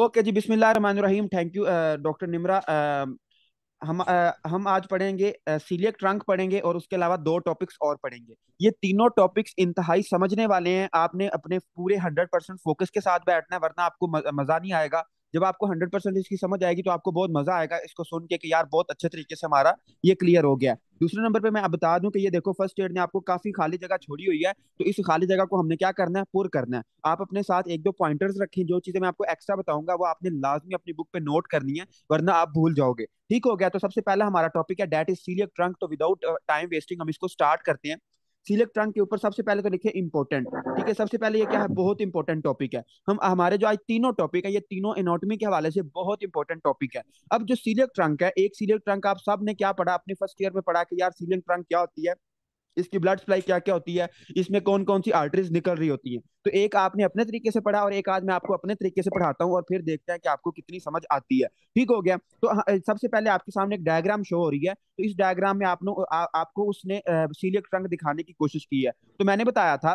Okay जी बिस्मिल्लाहिर्रहमानिर्रहीम thank you doctor Nimra आ, हम आ, uh, हम आज पढ़ेंगे सीलियक uh, ट्रंक पढ़ेंगे और उसके अलावा दो टॉपिक्स और पढ़ेंगे ये तीनों टॉपिक्स इंतहाई समझने वाले हैं आपने अपने पूरे हंड्रेड परसेंट फोकस के साथ बैठना है वरना आपको मजा नहीं आएगा जब आपको हंड्रेड परसेंट इसकी समझ आएगी तो आपको बहुत मजा आएगा इसको सुन के कि यार बहुत अच्छे तरीके से हमारा ये क्लियर हो गया दूसरे नंबर पे मैं बता दूं कि ये देखो फर्स्ट एड ने आपको काफी खाली जगह छोड़ी हुई है तो इस खाली जगह को हमने क्या करना है पुर करना है आप अपने साथ एक दो पॉइंटर्स रखें जो चीजें मैं आपको एक्स्ट्रा बताऊंगा वो आपने लाजमी अपनी बुक पे नोट करनी है वरना आप भूल जाओगे ठीक हो गया तो सबसे पहला हमारा टॉपिक है डेट इज सीलियर ट्रंक तो विदाउट टाइम वेस्टिंग हम इसको स्टार्ट करते हैं सिलेक्ट्रॉन के ऊपर सबसे पहले तो लिखे इंपॉर्टेंट ठीक है सबसे पहले ये क्या है बहुत इंपॉर्टेंट टॉपिक है हम हमारे जो आज तीनों टॉपिक है ये तीनों एनोटमी के हवाले से बहुत इंपॉर्टेंट टॉपिक है अब जो ट्रंक है एक सिलेक्ट्रंक आप सब ने क्या पढ़ा अपने फर्स्ट ईयर में पढ़ा कि यार ट्रंक क्या होती है इसकी ब्लड सप्लाई क्या क्या होती है इसमें कौन कौन सी आर्टरीज निकल रही होती है तो एक आपने अपने तरीके से पढ़ा और एक आज मैं आपको अपने तरीके से पढ़ाता हूँ और फिर देखते हैं कि आपको कितनी समझ आती है ठीक हो गया तो सबसे पहले आपके सामने एक डायग्राम शो हो रही है तो इस डायग्राम में आपने आपको उसने सीलियक ट्रंक दिखाने की कोशिश की है तो मैंने बताया था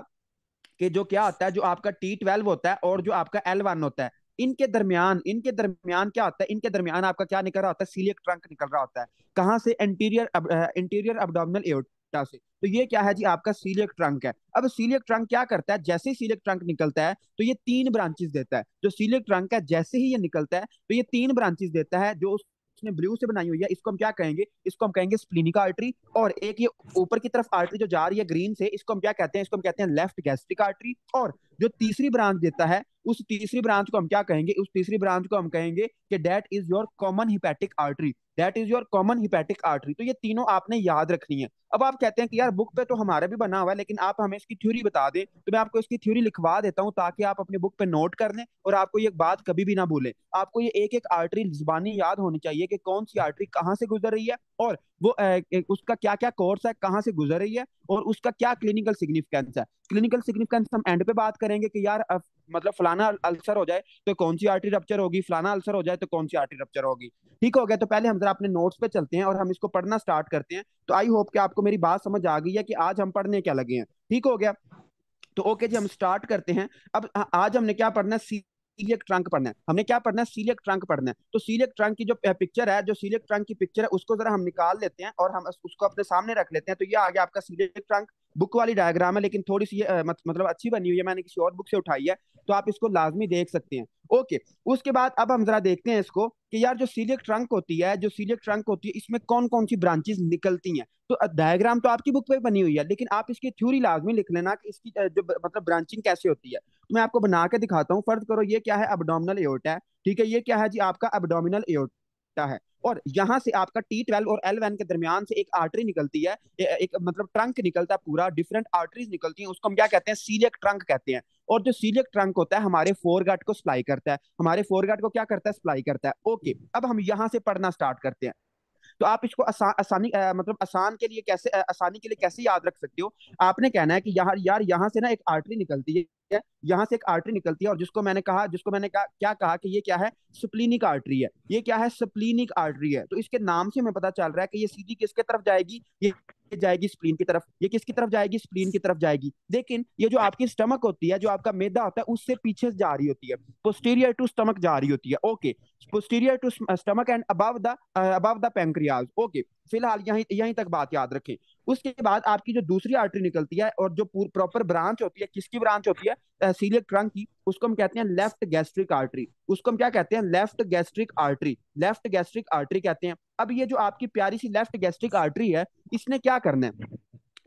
कि जो क्या होता है जो आपका टी ट्वेल्व होता है और जो आपका एल वन होता है इनके दरमियान इनके दरमियान क्या होता है इनके दरमियान आपका क्या निकल रहा होता है सीलियक ट्रंक निकल रहा होता है कहाँ से इंटीरियर इंटीरियर अब, एयोटा से तो ये क्या है जी आपका सीलियक ट्रंक है अब सीलियक ट्रंक क्या करता है जैसे ही सीलियक ट्रंक निकलता है तो ये तीन ब्रांचेस देता है जो सीलियक ट्रंक है जैसे ही ये निकलता है तो ये तीन ब्रांचेस देता है जो उसने ब्लू से बनाई हुई है इसको हम क्या कहेंगे इसको हम कहेंगे स्प्लिनिका आर्टरी और एक ये ऊपर की तरफ आर्टरी जो जा रही है ग्रीन से इसको हम क्या कहते हैं इसको हम कहते हैं लेफ्ट गैस्ट्रिक आर्टरी और जो तीसरी ब्रांच देता है उस तीसरी ब्रांच को हम क्या कहेंगे उस तीसरी ब्रांच को हम कहेंगे कि that is your common hepatic artery that is your common hepatic artery तो ये तीनों आपने याद रखनी है अब आप कहते हैं कि यार बुक पे तो हमारा भी बना हुआ है लेकिन आप हमें इसकी थ्योरी बता दें तो मैं आपको इसकी थ्योरी लिखवा देता हूँ ताकि आप अपने बुक पे नोट कर लें और आपको ये बात कभी भी ना भूलें आपको ये एक एक आर्टरी जुबानी याद होनी चाहिए कि कौन सी आर्टरी कहाँ से गुजर रही है और वो ए, ए, उसका क्या क्या कोर्स है कहाँ से गुजर रही है और उसका क्या क्लिनिकल सिग्निफिकेंस है क्लिनिकल सिग्निफिकेंस हम एंड पे बात करेंगे कि यार मतलब फलाना अल्सर हो जाए तो कौन सी आर्टरी रप्चर होगी फलाना अल्सर हो जाए तो कौन सी आर्टरी रप्चर होगी ठीक हो गया तो पहले हम जरा अपने नोट्स पे चलते हैं और हम इसको पढ़ना स्टार्ट करते हैं तो आई होप कि आपको मेरी बात समझ आ गई है कि आज हम पढ़ने क्या लगे हैं ठीक हो गया तो ओके जी हम स्टार्ट करते हैं अब आज हमने क्या पढ़ना है सीलियक ट्रंक पढ़ना है हमने क्या पढ़ना है सीलियक ट्रंक पढ़ना है तो सीलियक ट्रंक की जो पिक्चर है जो सीलियक ट्रंक की पिक्चर है उसको जरा हम निकाल लेते हैं और हम उसको अपने सामने रख लेते हैं तो ये आ गया आपका सीलियक ट्रंक बुक वाली डायग्राम है लेकिन थोड़ी सी मतलब अच्छी बनी हुई है मैंने किसी और बुक से उठाई है तो आप इसको लाजमी देख सकते हैं ओके उसके बाद अब हम जरा देखते हैं इसको कि यार जो सीलियक ट्रंक होती है जो सीलियक ट्रंक होती है इसमें कौन कौन सी ब्रांचेस निकलती हैं तो डायग्राम तो आपकी बुक पे बनी हुई है लेकिन आप इसकी थ्योरी लाजमी लिख लेना कि इसकी जो मतलब ब्रांचिंग कैसे होती है तो मैं आपको बना के दिखाता हूँ फर्ज करो ये क्या है अबडोमिनल एयोटा है ठीक है ये क्या है जी आपका अबडोमिनल एयोटा सकता है और यहाँ से आपका टी ट्वेल्व और एल के दरमियान से एक आर्टरी निकलती है एक मतलब ट्रंक निकलता है पूरा डिफरेंट आर्टरीज निकलती हैं उसको हम क्या कहते हैं सीलियक ट्रंक कहते हैं और जो सीलियक ट्रंक होता है हमारे फोरगाट को सप्लाई करता है हमारे फोरगाट को क्या करता है सप्लाई करता है ओके अब हम यहाँ से पढ़ना स्टार्ट करते हैं तो आप इसको आसान आसानी मतलब आसान के लिए कैसे आसानी के लिए कैसे याद रख सकते हो आपने कहना है कि यहाँ यार यहाँ से ना एक आर्टरी निकलती है यहाँ से एक आर्टरी निकलती है और जिसको मैंने कहा जिसको मैंने कहा क्या कहा कि ये क्या है स्प्लीनिक आर्टरी है ये क्या है स्प्लीनिक आर्टरी है तो इसके नाम से हमें पता चल रहा है कि ये सीधी किसके तरफ जाएगी ये जाएगी स्प्लीन की तरफ ये किसकी तरफ जाएगी स्प्लीन की तरफ जाएगी लेकिन ये जो आपकी स्टमक होती है जो आपका मेदा होता है उससे पीछे जा रही होती है पोस्टीरियर टू स्टमक जा रही होती है okay posterior to stomach and above the uh, above the फिलहाल यहीं यहीं तक बात याद रखें उसके बाद आपकी जो दूसरी आर्टरी निकलती है और जो प्रॉपर ब्रांच होती है किसकी ब्रांच होती है सीलियक uh, ट्रंक की उसको हम कहते हैं लेफ्ट गैस्ट्रिक आर्टरी उसको हम क्या कहते हैं left gastric artery left gastric artery कहते हैं अब ये जो आपकी प्यारी सी लेफ्ट गैस्ट्रिक आर्टरी है इसने क्या करना है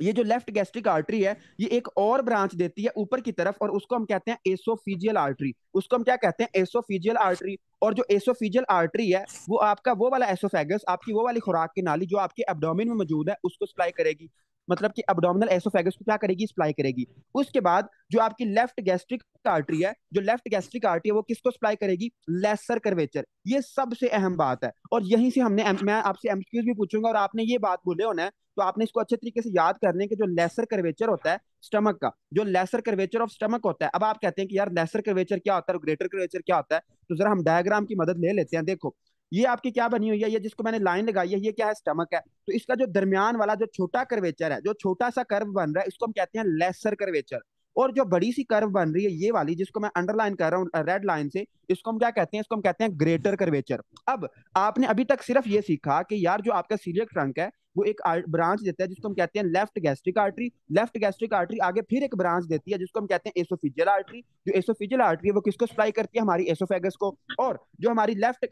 ये जो लेफ्ट गैस्ट्रिक आर्टरी है ये एक और ब्रांच देती है ऊपर की तरफ और उसको हम कहते हैं एसोफिजियल आर्टरी उसको हम क्या कहते हैं एसोफिजियल आर्टरी और जो एसोफिजियल आर्टरी है वो आपका वो वाला एसोफेगस आपकी वो वाली खुराक की नाली जो आपके एबडोमिन में मौजूद है उसको सप्लाई करेगी मतलब कि एबडोमिनल एसोफेगस को क्या करेगी सप्लाई करेगी उसके बाद जो आपकी लेफ्ट गैस्ट्रिक आर्टरी है जो लेफ्ट गैस्ट्रिक आर्टरी है वो किसको सप्लाई करेगी लेसर कर्वेचर ये सबसे अहम बात है और यहीं से हमने मैं आपसे एमसीक्यूज भी पूछूंगा और आपने ये बात बोले होना है तो आपने इसको अच्छे तरीके से याद करने के जो लेसर कर्वेचर होता है स्टमक का जो लेसर कर्वेचर ऑफ स्टमक होता है अब आप कहते हैं कि यार लेसर कर्वेचर क्या होता है ग्रेटर कर्वेचर क्या होता है तो जरा हम डायग्राम की मदद ले लेते हैं देखो ये आपकी क्या बनी हुई है ये जिसको मैंने लाइन लगाई है ये क्या है स्टमक है तो इसका जो दरमियान वाला जो छोटा कर्वेचर है जो छोटा सा कर्व बन रहा है इसको हम कहते हैं लेसर कर्वेचर और जो बड़ी सी कर्व बन रही है ये वाली जिसको मैं अंडरलाइन कर रहा हूँ रेड लाइन से इसको हम क्या कहते हैं इसको हम कहते हैं ग्रेटर कर्वेचर अब आपने अभी तक सिर्फ ये सीखा कि यार जो आपका सीरियल ट्रंक है वो एक ब्रांच देता है जिसको हम कहते हैं left gastric artery left gastric artery आगे फिर एक ब्रांच देती है जिसको हम कहते हैं एसोफिजियल आर्टरी जो एसोफिजियल आर्टरी है वो किसको सप्लाई करती है हमारी एसोफेगस को और जो हमारी लेफ्ट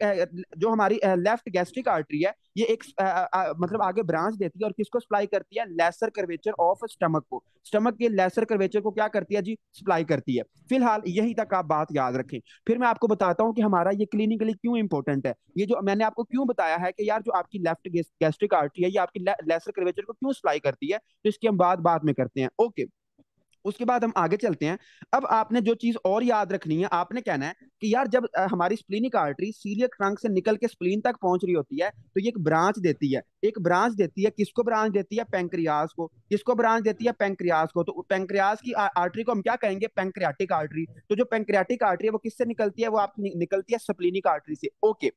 जो हमारी लेफ्ट गैस्ट्रिक आर्टरी है ये एक आ, आ, मतलब आगे ब्रांच देती है और किसको सप्लाई करती है लेसर कर्वेचर ऑफ स्टमक को स्टमक के लेसर कर्वेचर को क्या करती है जी सप्लाई करती है फिलहाल यही तक आप बात याद रखें फिर मैं आपको बताता हूँ कि हमारा ये क्लिनिकली क्यों इंपॉर्टेंट है ये जो मैंने आपको क्यों बताया है कि यार जो आपकी लेफ्ट गैस्ट्रिक आर्टरी है ये आपकी लेसर कर्वेचर को क्यों सप्लाई करती है तो इसकी हम बात बात में करते हैं ओके उसके बाद हम आगे चलते हैं अब आपने जो चीज और याद रखनी है आपने कहना है कि यार जब हमारी स्प्लीनिक आर्टरी सीलियक ट्रंक से निकल के स्प्लीन तक पहुंच रही होती है तो ये एक ब्रांच देती है एक ब्रांच देती है किसको ब्रांच देती है पेंक्रियास को किसको ब्रांच देती है पेंक्रियास को तो पेंक्रियास की आर्टरी को हम क्या कहेंगे पेंक्रियाटिक आर्टरी तो जो पेंक्रियाटिक आर्टरी है वो किससे निकलती है वो आप निकलती है स्प्लीनिक आर्टरी से ओके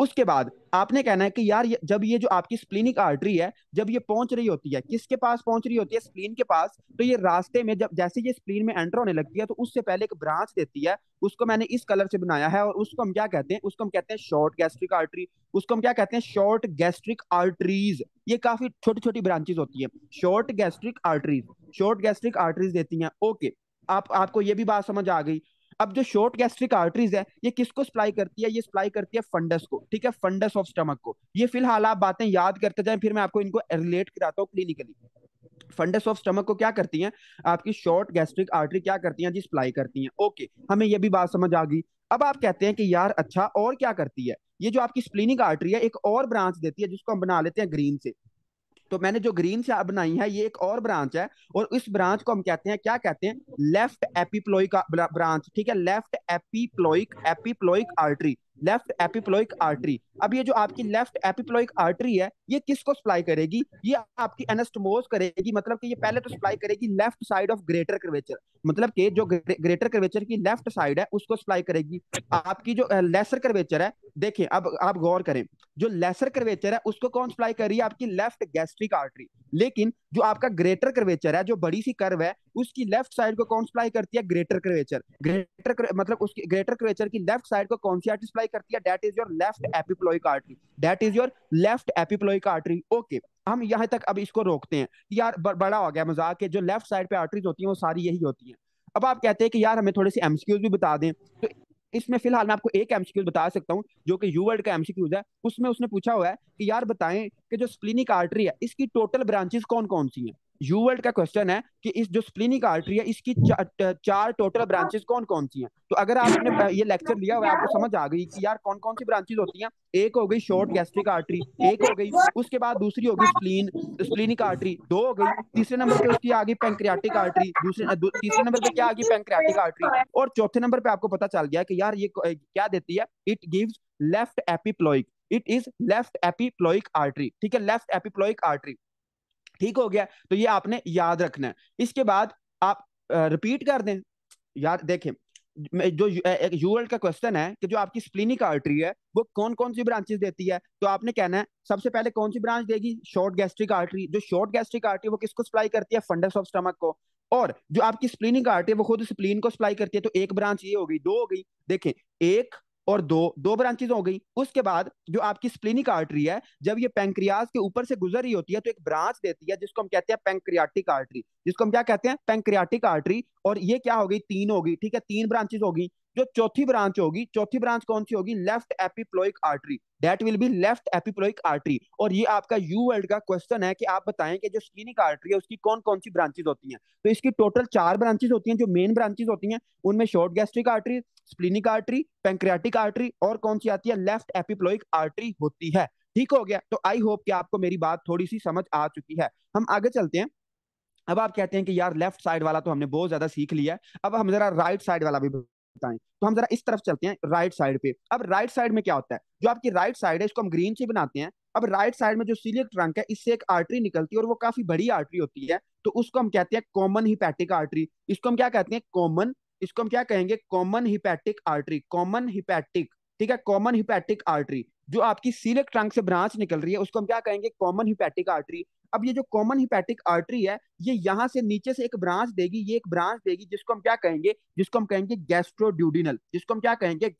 उसके बाद आपने कहना है कि यार जब ये जो आपकी स्प्लीनिक आर्टरी है जब ये पहुंच रही होती है किसके पास पहुंच रही होती है स्प्लीन के पास तो ये रास्ते में जब जैसे ये स्प्लीन में एंटर होने लगती है तो उससे पहले एक ब्रांच देती है उसको मैंने इस कलर से बनाया है और उसको हम क्या कहते हैं उसको हम कहते हैं शॉर्ट गैस्ट्रिक आर्टरी उसको हम क्या कहते हैं शॉर्ट गैस्ट्रिक आर्टरीज ये काफी छोटी छोटी ब्रांचेज होती है short gastric arteries short gastric arteries देती है ओके आप आपको ये भी बात समझ आ गई अब जो शॉर्ट गैस्ट्रिक आर्टरीज है ये किसको सप्लाई करती है ये सप्लाई करती है फंडस को ठीक है फंडस ऑफ स्टमक को ये फिलहाल आप बातें याद करते जाए फिर मैं आपको इनको रिलेट कराता हूँ क्लिनिकली फंडस ऑफ स्टमक को क्या करती हैं आपकी शॉर्ट गैस्ट्रिक आर्टरी क्या करती हैं जी सप्लाई करती हैं ओके हमें ये भी बात समझ आ गई अब आप कहते हैं कि यार अच्छा और क्या करती है ये जो आपकी स्प्लीनिक आर्टरी है एक और ब्रांच देती है जिसको हम बना लेते हैं ग्रीन से तो मैंने जो ग्रीन से बनाई है ये एक और ब्रांच है और इस ब्रांच को हम कहते हैं क्या कहते हैं लेफ्ट एपीप्लोइक ब्रांच ठीक है left epiploic epiploic artery left epiploic artery अब ये जो आपकी लेफ्ट एपिप्लोइक आर्टरी है ये किसको सप्लाई करेगी ये आपकी एनस्टमोज करेगी मतलब कि ये पहले तो सप्लाई करेगी left side of greater curvature मतलब कि जो ग्रेटर कर्वेचर की लेफ्ट साइड है उसको सप्लाई करेगी आपकी जो लेसर कर्वेचर है देखिए अब आप गौर करें जो लेसर कर्वेचर है उसको कौन सप्लाई कर रही है आपकी लेफ्ट गैस्ट्रिक आर्टरी लेकिन जो आपका ग्रेटर कर्वेचर है जो बड़ी सी कर्व है उसकी लेफ्ट साइड को कौन सप्लाई करती है ग्रेटर क्रेचर ग्रेटर मतलब उसकी ग्रेटर क्रेचर की लेफ्ट साइड को कौन सी आर्टरी सप्लाई करती है that is your left epiploic artery that is your left epiploic artery okay हम यहां तक अब इसको रोकते हैं यार बड़ा हो गया मजाक है जो लेफ्ट साइड पे आर्टरीज होती है वो सारी यही होती है अब आप कहते हैं कि यार हमें थोड़े से एमसीक्यूज भी बता दें तो इसमें फिलहाल मैं आपको एक एमसीक्यूज बता सकता हूँ जो कि यू वर्ड का एमसीक्यूज है उसमें उसने पूछा हुआ है कि यार बताएं कि जो स्प्लिनिक आर्टरी है इसकी टोटल ब्रांचेस कौन कौन सी हैं यू वर्ल्ड का क्वेश्चन है कि इस जो स्प्लिनिक आर्टरी है इसकी चा, चार टोटल ब्रांचेस कौन कौन सी हैं तो अगर आपने अच्छा। ये लेक्चर लिया हुआ आपको समझ आ गई कि यार कौन कौन सी ब्रांचेस होती हैं एक हो गई शॉर्ट गैस्ट्रिक आर्टरी एक हो गई उसके बाद दूसरी हो गई स्प्लीन स्प्लिनिक आर्टरी दो हो गई तीसरे नंबर पे उसकी आ गई पेंक्रियाटिक आर्टरी दूसरे तीसरे नंबर पे क्या आ गई पेंक्रियाटिक आर्टरी और चौथे नंबर पे आपको पता चल गया कि यार ये क्या देती है it gives left epiploic it is left epiploic artery ठीक है लेफ्ट एपीप्लोइक आर्टरी ठीक हो गया तो ये आपने याद रखना है इसके बाद आप रिपीट कर दें याद देखें जो एक यूएल का क्वेश्चन है कि जो आपकी स्प्लिनिक आर्टरी है वो कौन कौन सी ब्रांचेस देती है तो आपने कहना है सबसे पहले कौन सी ब्रांच देगी शॉर्ट गैस्ट्रिक आर्टरी जो शॉर्ट गैस्ट्रिक आर्टरी वो किसको सप्लाई करती है फंडस ऑफ स्टमक को और जो आपकी स्प्लिनिक आर्टरी है वो खुद स्प्लीन को सप्लाई करती है तो एक ब्रांच ये हो गई दो हो गई देखें एक और दो दो ब्रांचेज हो गई उसके बाद जो आपकी स्प्लिनिक आर्टरी है जब ये पेंक्रियाज के ऊपर से गुजर रही होती है तो एक ब्रांच देती है जिसको हम कहते हैं पेंक्रियाटिक आर्टरी जिसको हम क्या कहते हैं पेंक्रियाटिक आर्टरी और ये क्या हो गई तीन हो गई ठीक है तीन ब्रांचेज हो गई जो चौथी ब्रांच होगी चौथी ब्रांच कौन सी होगी left epiploic artery that will be left epiploic artery और ये आपका यू वर्ल्ड का क्वेश्चन है कि आप बताएं कि जो स्कीनिक आर्टरी है उसकी कौन कौन सी ब्रांचेज होती हैं तो इसकी टोटल चार ब्रांचेज होती हैं जो मेन ब्रांचेज होती हैं उनमें short gastric artery splenic artery pancreatic artery और कौन सी आती है लेफ्ट एपिप्लोइक आर्टरी होती है ठीक हो गया तो आई होप कि आपको मेरी बात थोड़ी सी समझ आ चुकी है हम आगे चलते हैं अब आप कहते हैं कि यार लेफ्ट साइड वाला तो हमने बहुत ज्यादा सीख लिया है अब हम जरा राइट साइड वाला भी बताएं तो हम जरा इस तरफ चलते हैं राइट साइड पे अब राइट साइड में क्या होता है जो आपकी राइट साइड है इसको हम ग्रीन से बनाते हैं अब राइट साइड में जो सीलियर ट्रंक है इससे एक आर्टरी निकलती है और वो काफी बड़ी आर्टरी होती है तो उसको हम कहते हैं कॉमन हिपैटिक आर्टरी इसको हम क्या कहते हैं कॉमन इसको हम क्या कहेंगे common hepatic artery common hepatic ठीक है कॉमन हिपैटिक आर्टरी जो आपकी सीलेक्ट ट्रंक से ब्रांच निकल रही है उसको हम क्या कहेंगे कॉमन हिपैटिक आर्टरी अब ये जो कॉमन हिपैटिक आर्टरी है ये यहाँ से नीचे से एक ब्रांच देगी ये एक ब्रांच देगी जिसको हम क्या कहेंगे जिसको हम कहेंगे गैस्ट्रोड्यूडिनल जिसको हम क्या कहेंगे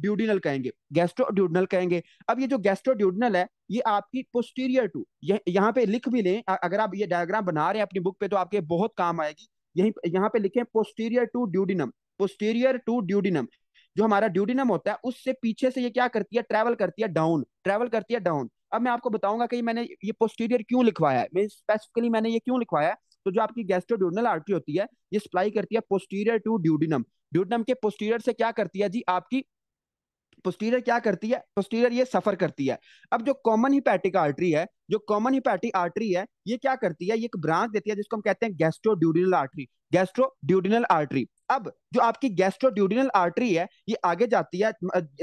ड्यूडिनल कहेंगे गैस्ट्रोड्यूडिनल कहेंगे अब ये जो गैस्ट्रोड्यूडिनल है ये आपकी पोस्टीरियर टू यहाँ पे लिख भी लें अगर आप ये डायग्राम बना रहे हैं अपनी बुक पे तो आपके बहुत काम आएगी यही यहाँ पे लिखे posterior to duodenum posterior to duodenum जो हमारा ड्यूडिनम होता है उससे पीछे से ये क्या करती है ट्रैवल करती है डाउन ट्रैवल करती है डाउन अब मैं आपको बताऊंगा कि मैंने ये पोस्टीरियर क्यों लिखवाया है मैं स्पेसिफिकली मैंने ये क्यों लिखवाया है तो जो आपकी गैस्ट्रोड्यूडनल आर्टरी होती है ये सप्लाई करती है पोस्टीरियर टू ड्यूडिनम ड्यूडिनम के पोस्टीरियर से क्या करती है जी आपकी पोस्टीरियर क्या करती है पोस्टीरियर ये सफर करती है अब जो कॉमन हिपैटिक आर्टरी है जो कॉमन हिपैटिक आर्टरी है ये क्या करती है ये एक ब्रांच देती है जिसको हम कहते हैं गैस्ट्रोड्यूडिनल आर्टरी गैस्ट्रोड्यूडिनल आर्टरी अब जो आपकी गैस्ट्रोड्यूडिनल आर्टरी है ये आगे जाती है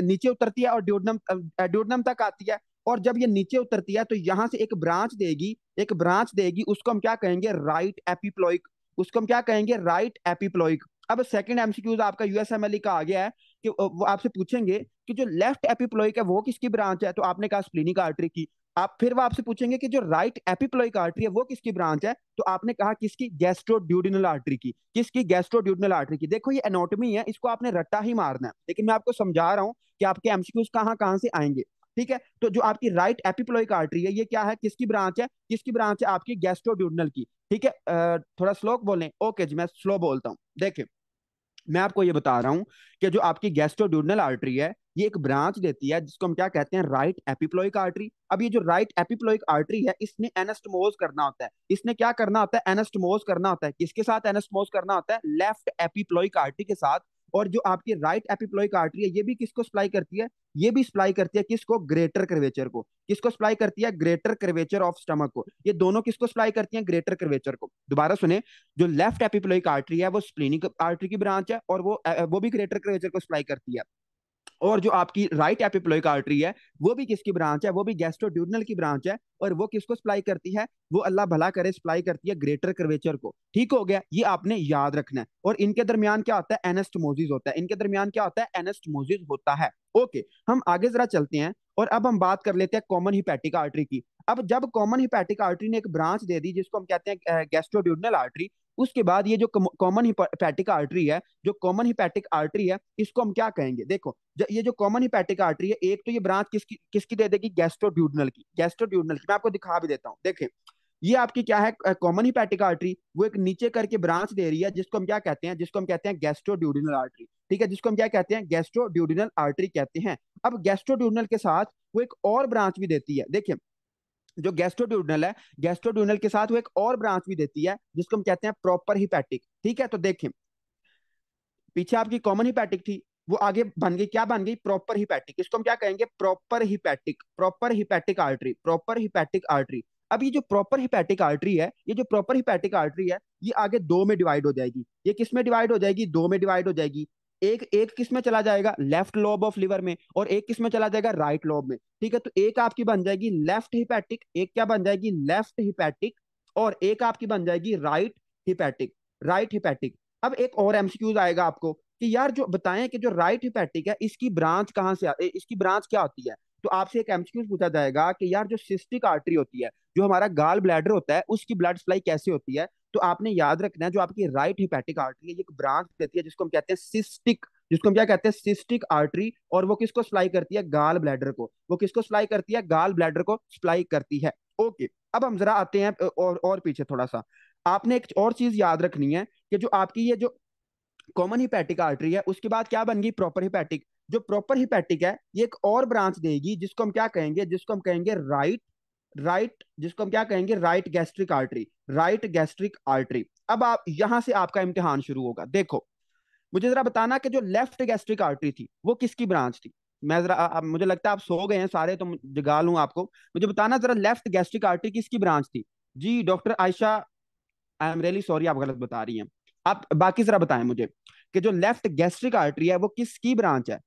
नीचे उतरती है और ड्यूडनम ड्यूडनम तक आती है और जब ये नीचे उतरती है तो यहां से एक ब्रांच देगी एक ब्रांच देगी उसको हम क्या कहेंगे राइट एपीप्लॉइक उसको हम क्या कहेंगे राइट एपीप्लॉइक अब सेकंड एमसीक्यूज आपका यूएसएमएलई e का आ गया है कि वो आपसे पूछेंगे कि जो लेफ्ट एपीप्लॉइक है वो किसकी ब्रांच है तो आपने कहा स्प्लिनिक आर्टरी की आप फिर वो आपसे पूछेंगे कि जो राइट एपीप्लॉइक आर्टरी है वो किसकी ब्रांच है तो आपने कहा किसकी गैस्ट्रोड्यूडिनल आर्टरी की किसकी गैस्ट्रोड्यूडिनल आर्टरी की देखो ये एनाटॉमी है इसको आपने रट्टा ही मारना है लेकिन मैं आपको समझा रहा हूँ कि आपके एमसीक्यूज कहाँ कहाँ से आएंगे ठीक है तो जो आपकी राइट एपिप्लोइक आर्टरी है ये क्या है किसकी ब्रांच है किसकी ब्रांच है आपकी गैस्ट्रोड्यूडनल की ठीक है थोड़ा स्लो बोलें ओके जी मैं स्लो बोलता हूँ देखिए मैं आपको ये बता रहा हूँ कि जो आपकी गैस्ट्रोड्यूडनल आर्टरी है ये एक ब्रांच देती है जिसको हम क्या कहते हैं राइट एपिप्लोइक आर्टरी अब ये जो राइट एपिप्लोइक आर्टरी है इसने एनेस्टमोज करना होता है इसने क्या करना होता है एनेस्टमोज करना होता है किसके साथ एनेस्टमोज करना होता है लेफ्ट एपिप्लोइक आर्टरी के साथ और जो आपकी राइट एपिप्लोइक आर्टरी है ये भी किसको सप्लाई करती है ये भी सप्लाई करती है किसको ग्रेटर कर्वेचर को किसको सप्लाई करती है ग्रेटर कर्वेचर ऑफ स्टमक को ये दोनों किसको सप्लाई करती है ग्रेटर कर्वेचर को दोबारा सुने जो लेफ्ट एपिप्लोइक आर्टरी है वो स्प्लेनिक आर्टरी की ब्रांच है और वो वो भी ग्रेटर कर्वेचर को सप्लाई करती है और जो आपकी राइट एपिप्लोइक आर्टरी है वो भी किसकी ब्रांच है वो भी गैस्ट्रोड्यूडनल की ब्रांच है और वो किसको सप्लाई करती है वो अल्लाह भला करे सप्लाई करती है ग्रेटर कर्वेचर को ठीक हो गया ये आपने याद रखना है और इनके दरमियान क्या होता है एनेस्टमोजिस होता है इनके दरमियान क्या होता है एनेस्टमोजिस होता है ओके हम आगे जरा चलते हैं और अब हम बात कर लेते हैं कॉमन हिपैटिक आर्टरी की अब जब कॉमन हिपैटिक आर्टरी ने एक ब्रांच दे दी जिसको हम कहते हैं गैस्ट्रोड्यूडनल आर्टरी उसके बाद ये जो कॉमन हिपैटिक आर्टरी है जो कॉमन हिपैटिक आर्टरी है इसको हम क्या कहेंगे देखो ये जो कॉमन हिपैटिक आर्टरी है एक तो ये ब्रांच किसकी किसकी दे देगी गैस्ट्रोड्यूडनल की गैस्ट्रोड्यूडनल की मैं आपको दिखा भी देता हूँ देखें ये आपकी क्या है कॉमन हिपैटिक आर्टरी वो एक नीचे करके ब्रांच दे रही है जिसको हम क्या कहते हैं जिसको हम कहते हैं गैस्ट्रोड्यूडिनल आर्टरी ठीक है जिसको हम क्या कहते हैं गैस्ट्रोड्यूडिनल आर्टरी कहते हैं अब गैस्ट्रोड्यूडिनल के साथ वो एक और ब्रांच भी देती है देखिये जो गैस्ट्रोड्यूडनल है गैस्ट्रोड्यूनल के साथ वो एक और ब्रांच भी देती है जिसको हम कहते हैं प्रॉपर हिपैटिक ठीक है तो देखें पीछे आपकी कॉमन हिपैटिक थी वो आगे बन गई क्या बन गई प्रॉपर हिपैटिक इसको हम क्या कहेंगे proper hepatic proper hepatic artery proper hepatic artery अब ये जो प्रॉपर हिपैटिक आर्टरी है ये जो प्रॉपर हिपैटिक आर्टरी है ये आगे दो में डिवाइड हो जाएगी ये किस में डिवाइड हो जाएगी दो में डिवाइड हो जाएगी एक एक किस में चला जाएगा लेफ्ट लोब ऑफ लिवर में और एक किस में चला जाएगा राइट लोब में ठीक है तो एक आपकी बन जाएगी लेफ्ट हिपैटिक एक क्या बन जाएगी लेफ्ट हिपैटिक और एक आपकी बन जाएगी राइट हिपैटिक राइट हिपैटिक अब एक और एमसीक्यूज आएगा आपको कि यार जो बताएं कि जो राइट हिपैटिक है इसकी ब्रांच कहाँ से आ, इसकी ब्रांच क्या होती है तो आपसे एक एमसीक्यू पूछा जाएगा कि यार जो सिस्टिक आर्टरी होती है जो हमारा गाल ब्लैडर होता है उसकी ब्लड सप्लाई कैसे होती है तो आपने याद रखना है जो आपकी राइट हिपैटिक आर्टरी है ये एक ब्रांच देती है जिसको हम कहते हैं सिस्टिक जिसको हम क्या कहते हैं सिस्टिक आर्टरी और वो किसको सप्लाई करती है गाल ब्लैडर को वो किसको सप्लाई करती है गाल ब्लैडर को सप्लाई करती है ओके अब हम जरा आते हैं और और पीछे थोड़ा सा आपने एक और चीज याद रखनी है कि जो आपकी ये जो कॉमन हिपैटिक आर्टरी है उसके बाद क्या बन गई प्रॉपर हिपैटिक जो प्रॉपर हिपैटिक है ये एक और ब्रांच देगी जिसको हम क्या कहेंगे जिसको हम कहेंगे राइट राइट जिसको हम क्या कहेंगे right gastric artery right gastric artery अब आप यहां से आपका इम्तिहान शुरू होगा देखो मुझे जरा बताना कि जो लेफ्ट गैस्ट्रिक आर्टरी थी वो किसकी ब्रांच थी मैं जरा आ, मुझे लगता है आप सो गए हैं सारे तो जगा लू आपको मुझे बताना जरा लेफ्ट गैस्ट्रिक आर्टरी किसकी ब्रांच थी जी doctor Ayesha I am really sorry आप गलत बता रही हैं आप बाकी जरा बताएं मुझे कि जो लेफ्ट गैस्ट्रिक आर्टरी है वो किसकी ब्रांच है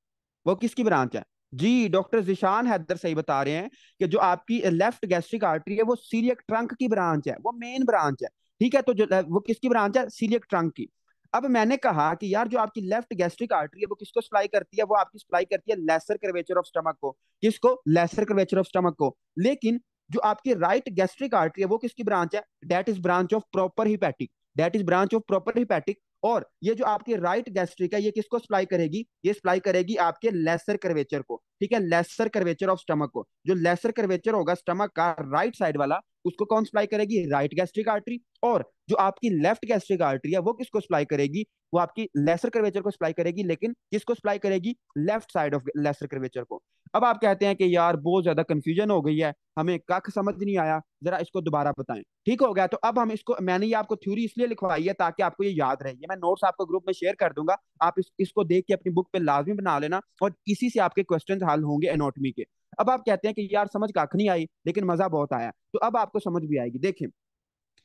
वो किसकी ब्रांच है जी डॉक्टर जिशान हैदर सही बता रहे हैं कि जो आपकी लेफ्ट गैस्ट्रिक आर्टरी है वो सीरियक ट्रंक की ब्रांच है वो मेन ब्रांच है ठीक है तो जो वो किसकी ब्रांच है सीरियक ट्रंक की अब मैंने कहा कि यार जो आपकी लेफ्ट गैस्ट्रिक आर्टरी है वो किसको सप्लाई करती है वो आपकी सप्लाई करती है लेसर कर्वेचर ऑफ स्टमक को किसको लेसर कर्वेचर ऑफ स्टमक को लेकिन जो आपकी राइट गैस्ट्रिक आर्टरी है वो किसकी ब्रांच है that is branch of proper hepatic that is branch of proper hepatic और ये जो आपके राइट गैस्ट्रिक है ये किसको सप्लाई करेगी ये सप्लाई करेगी आपके लेसर करवेचर को ठीक है लेसर करवेचर ऑफ स्टमक को जो लेसर करवेचर होगा स्टमक का राइट साइड वाला उसको कौन सप्लाई करेगी राइट गैस्ट्रिक आर्टरी और जो आपकी लेफ्ट गैस्ट्रिक आर्टरी है वो किसको सप्लाई करेगी वो आपकी लेसर करवेचर को सप्लाई करेगी लेकिन किसको सप्लाई करेगी left side of lesser curvature को अब आप कहते हैं कि यार बहुत ज्यादा कंफ्यूजन हो गई है हमें कख समझ नहीं आया जरा इसको दोबारा बताएं ठीक हो गया तो अब हम इसको मैंने ये आपको थ्योरी इसलिए लिखवाई है ताकि आपको ये याद रहे ये मैं नोट्स आपको ग्रुप में शेयर कर दूंगा आप इस, इसको देख के अपनी बुक पे लाजमी बना लेना और इसी से आपके क्वेश्चन हल होंगे एनोटमी के अब आप कहते हैं कि यार समझ कख नहीं आई लेकिन मजा बहुत आया तो अब आपको समझ भी आएगी देखें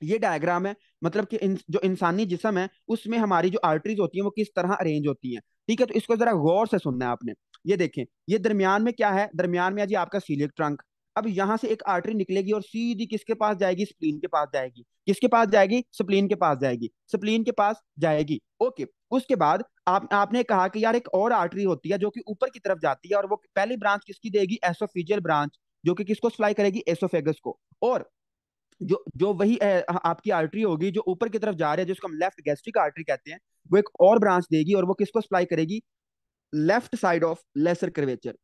ये डायग्राम है मतलब कि इन, जो इंसानी जिसम है उसमें हमारी जो आर्टरीज होती है वो किस तरह अरेंज होती है ठीक है तो इसको जरा गौर से सुनना है आपने ये देखें ये दरमियान में क्या है दरमियान में आज आपका सीलियक ट्रंक अब यहाँ से एक आर्टरी निकलेगी और सीधी किसके पास जाएगी स्प्लीन के पास जाएगी किसके पास जाएगी स्प्लीन के पास जाएगी स्प्लीन के पास जाएगी ओके उसके बाद आप आपने कहा कि यार एक और आर्टरी होती है जो कि ऊपर की तरफ जाती है और वो पहली ब्रांच किसकी देगी एसोफिजियल ब्रांच जो कि किसको सप्लाई करेगी एसोफेगस को और जो जो वही आपकी आर्टरी होगी जो ऊपर की तरफ जा रही है जिसको हम लेफ्ट गैस्ट्रिक आर्टरी कहते हैं वो एक और ब्रांच देगी और वो किसको सप्लाई करेगी left side of lesser curvature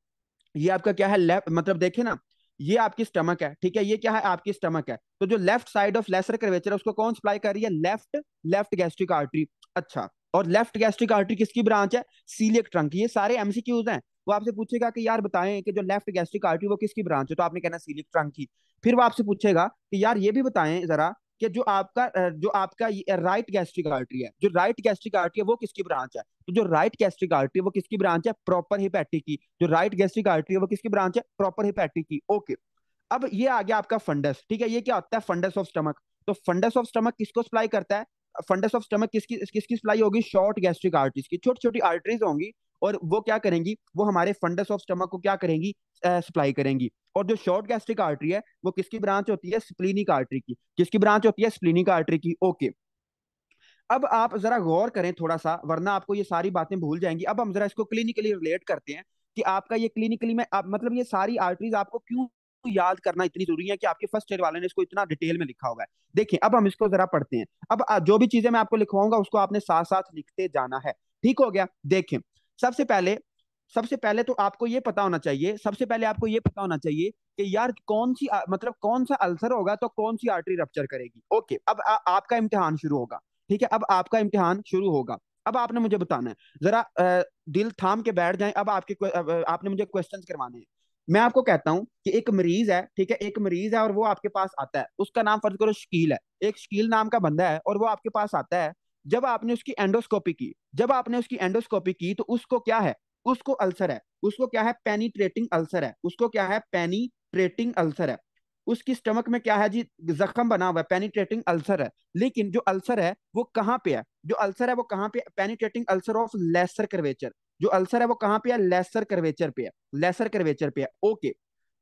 ये आपका क्या है लेफ्ट मतलब देखे ना ये आपकी स्टमक है ठीक है ये क्या है आपकी स्टमक है तो जो left side of lesser curvature है उसको कौन सप्लाई कर रही है लेफ्ट लेफ्ट गैस्ट्रिक आर्ट्री अच्छा और लेफ्ट गैस्ट्रिक आर्ट्री किसकी ब्रांच है सीलियक ट्रंक ये सारे एमसीक्यूज हैं वो आपसे पूछेगा कि यार बताएं कि जो लेफ्ट गैस्ट्रिक आर्ट्री वो किसकी ब्रांच है तो आपने कहना सीलिक ट्रंक की फिर वो आपसे पूछेगा कि यार ये भी बताएं जरा कि जो आपका जो आपका राइट गैस्ट्रिक आर्टरी है जो राइट गैस्ट्रिक आर्टरी है वो किसकी ब्रांच है तो जो राइट गैस्ट्रिक आर्टरी है वो किसकी ब्रांच है प्रॉपर हिपैटिक की जो राइट गैस्ट्रिक आर्टरी है वो किसकी ब्रांच है प्रॉपर हिपैटिक की ओके अब ये आ गया आपका फंडस ठीक है ये क्या होता है फंडस ऑफ स्टमक तो फंडस ऑफ स्टमक किसको सप्लाई करता है फंडस ऑफ स्टमक किसकी किसकी सप्लाई होगी शॉर्ट गैस्ट्रिक आर्टरीज की छोटी छोटी आर्टरीज होंगी और वो क्या करेंगी वो हमारे फंडस ऑफ स्टमक को क्या करेंगी सप्लाई करेंगी और जो शॉर्ट गैस्ट्रिक आर्टरी है वो किसकी ब्रांच होती है स्प्लीनिक आर्टरी की किसकी ब्रांच होती है स्प्लीनिक आर्टरी की ओके अब आप जरा गौर करें थोड़ा सा वरना आपको ये सारी बातें भूल जाएंगी अब हम जरा इसको क्लिनिकली रिलेट करते हैं कि आपका ये क्लिनिकली में आप, मतलब ये सारी आर्टरीज आपको क्यों याद करना इतनी जरूरी है कि आपके फर्स्ट ईयर वाले ने इसको इतना डिटेल में लिखा होगा देखिए अब हम इसको जरा पढ़ते हैं अब जो भी चीजें मैं आपको लिखवाऊंगा उसको आपने साथ साथ लिखते जाना है ठीक हो गया देखें सबसे पहले सबसे पहले तो आपको ये पता होना चाहिए सबसे पहले आपको ये पता होना चाहिए कि यार कौन सी मतलब कौन सा अल्सर होगा तो कौन सी आर्टरी रप्चर करेगी ओके अब आ, आपका इम्तिहान शुरू होगा ठीक है अब आपका इम्तिहान शुरू होगा अब आपने मुझे बताना है जरा दिल थाम के बैठ जाए अब आपके अब आपने मुझे क्वेश्चन करवाने हैं मैं आपको कहता हूँ कि एक मरीज है ठीक है एक मरीज है और वो आपके पास आता है उसका नाम फर्ज करो शकील है एक शकील नाम का बंदा है और वो आपके पास आता है जब आपने उसकी एंडोस्कोपी की जब आपने उसकी एंडोस्कोपी की तो उसको क्या है उसको अल्सर है उसको क्या है पेनीट्रेटिंग अल्सर है उसको क्या है पेनीट्रेटिंग अल्सर है उसकी स्टमक में क्या है जी जख्म बना हुआ है पेनीट्रेटिंग अल्सर है लेकिन जो अल्सर है वो कहाँ पे है जो अल्सर है वो कहाँ पे penetrating ulcer of lesser curvature जो अल्सर है वो कहाँ पे है लेसर करवेचर पे है लेसर करवेचर पे है ओके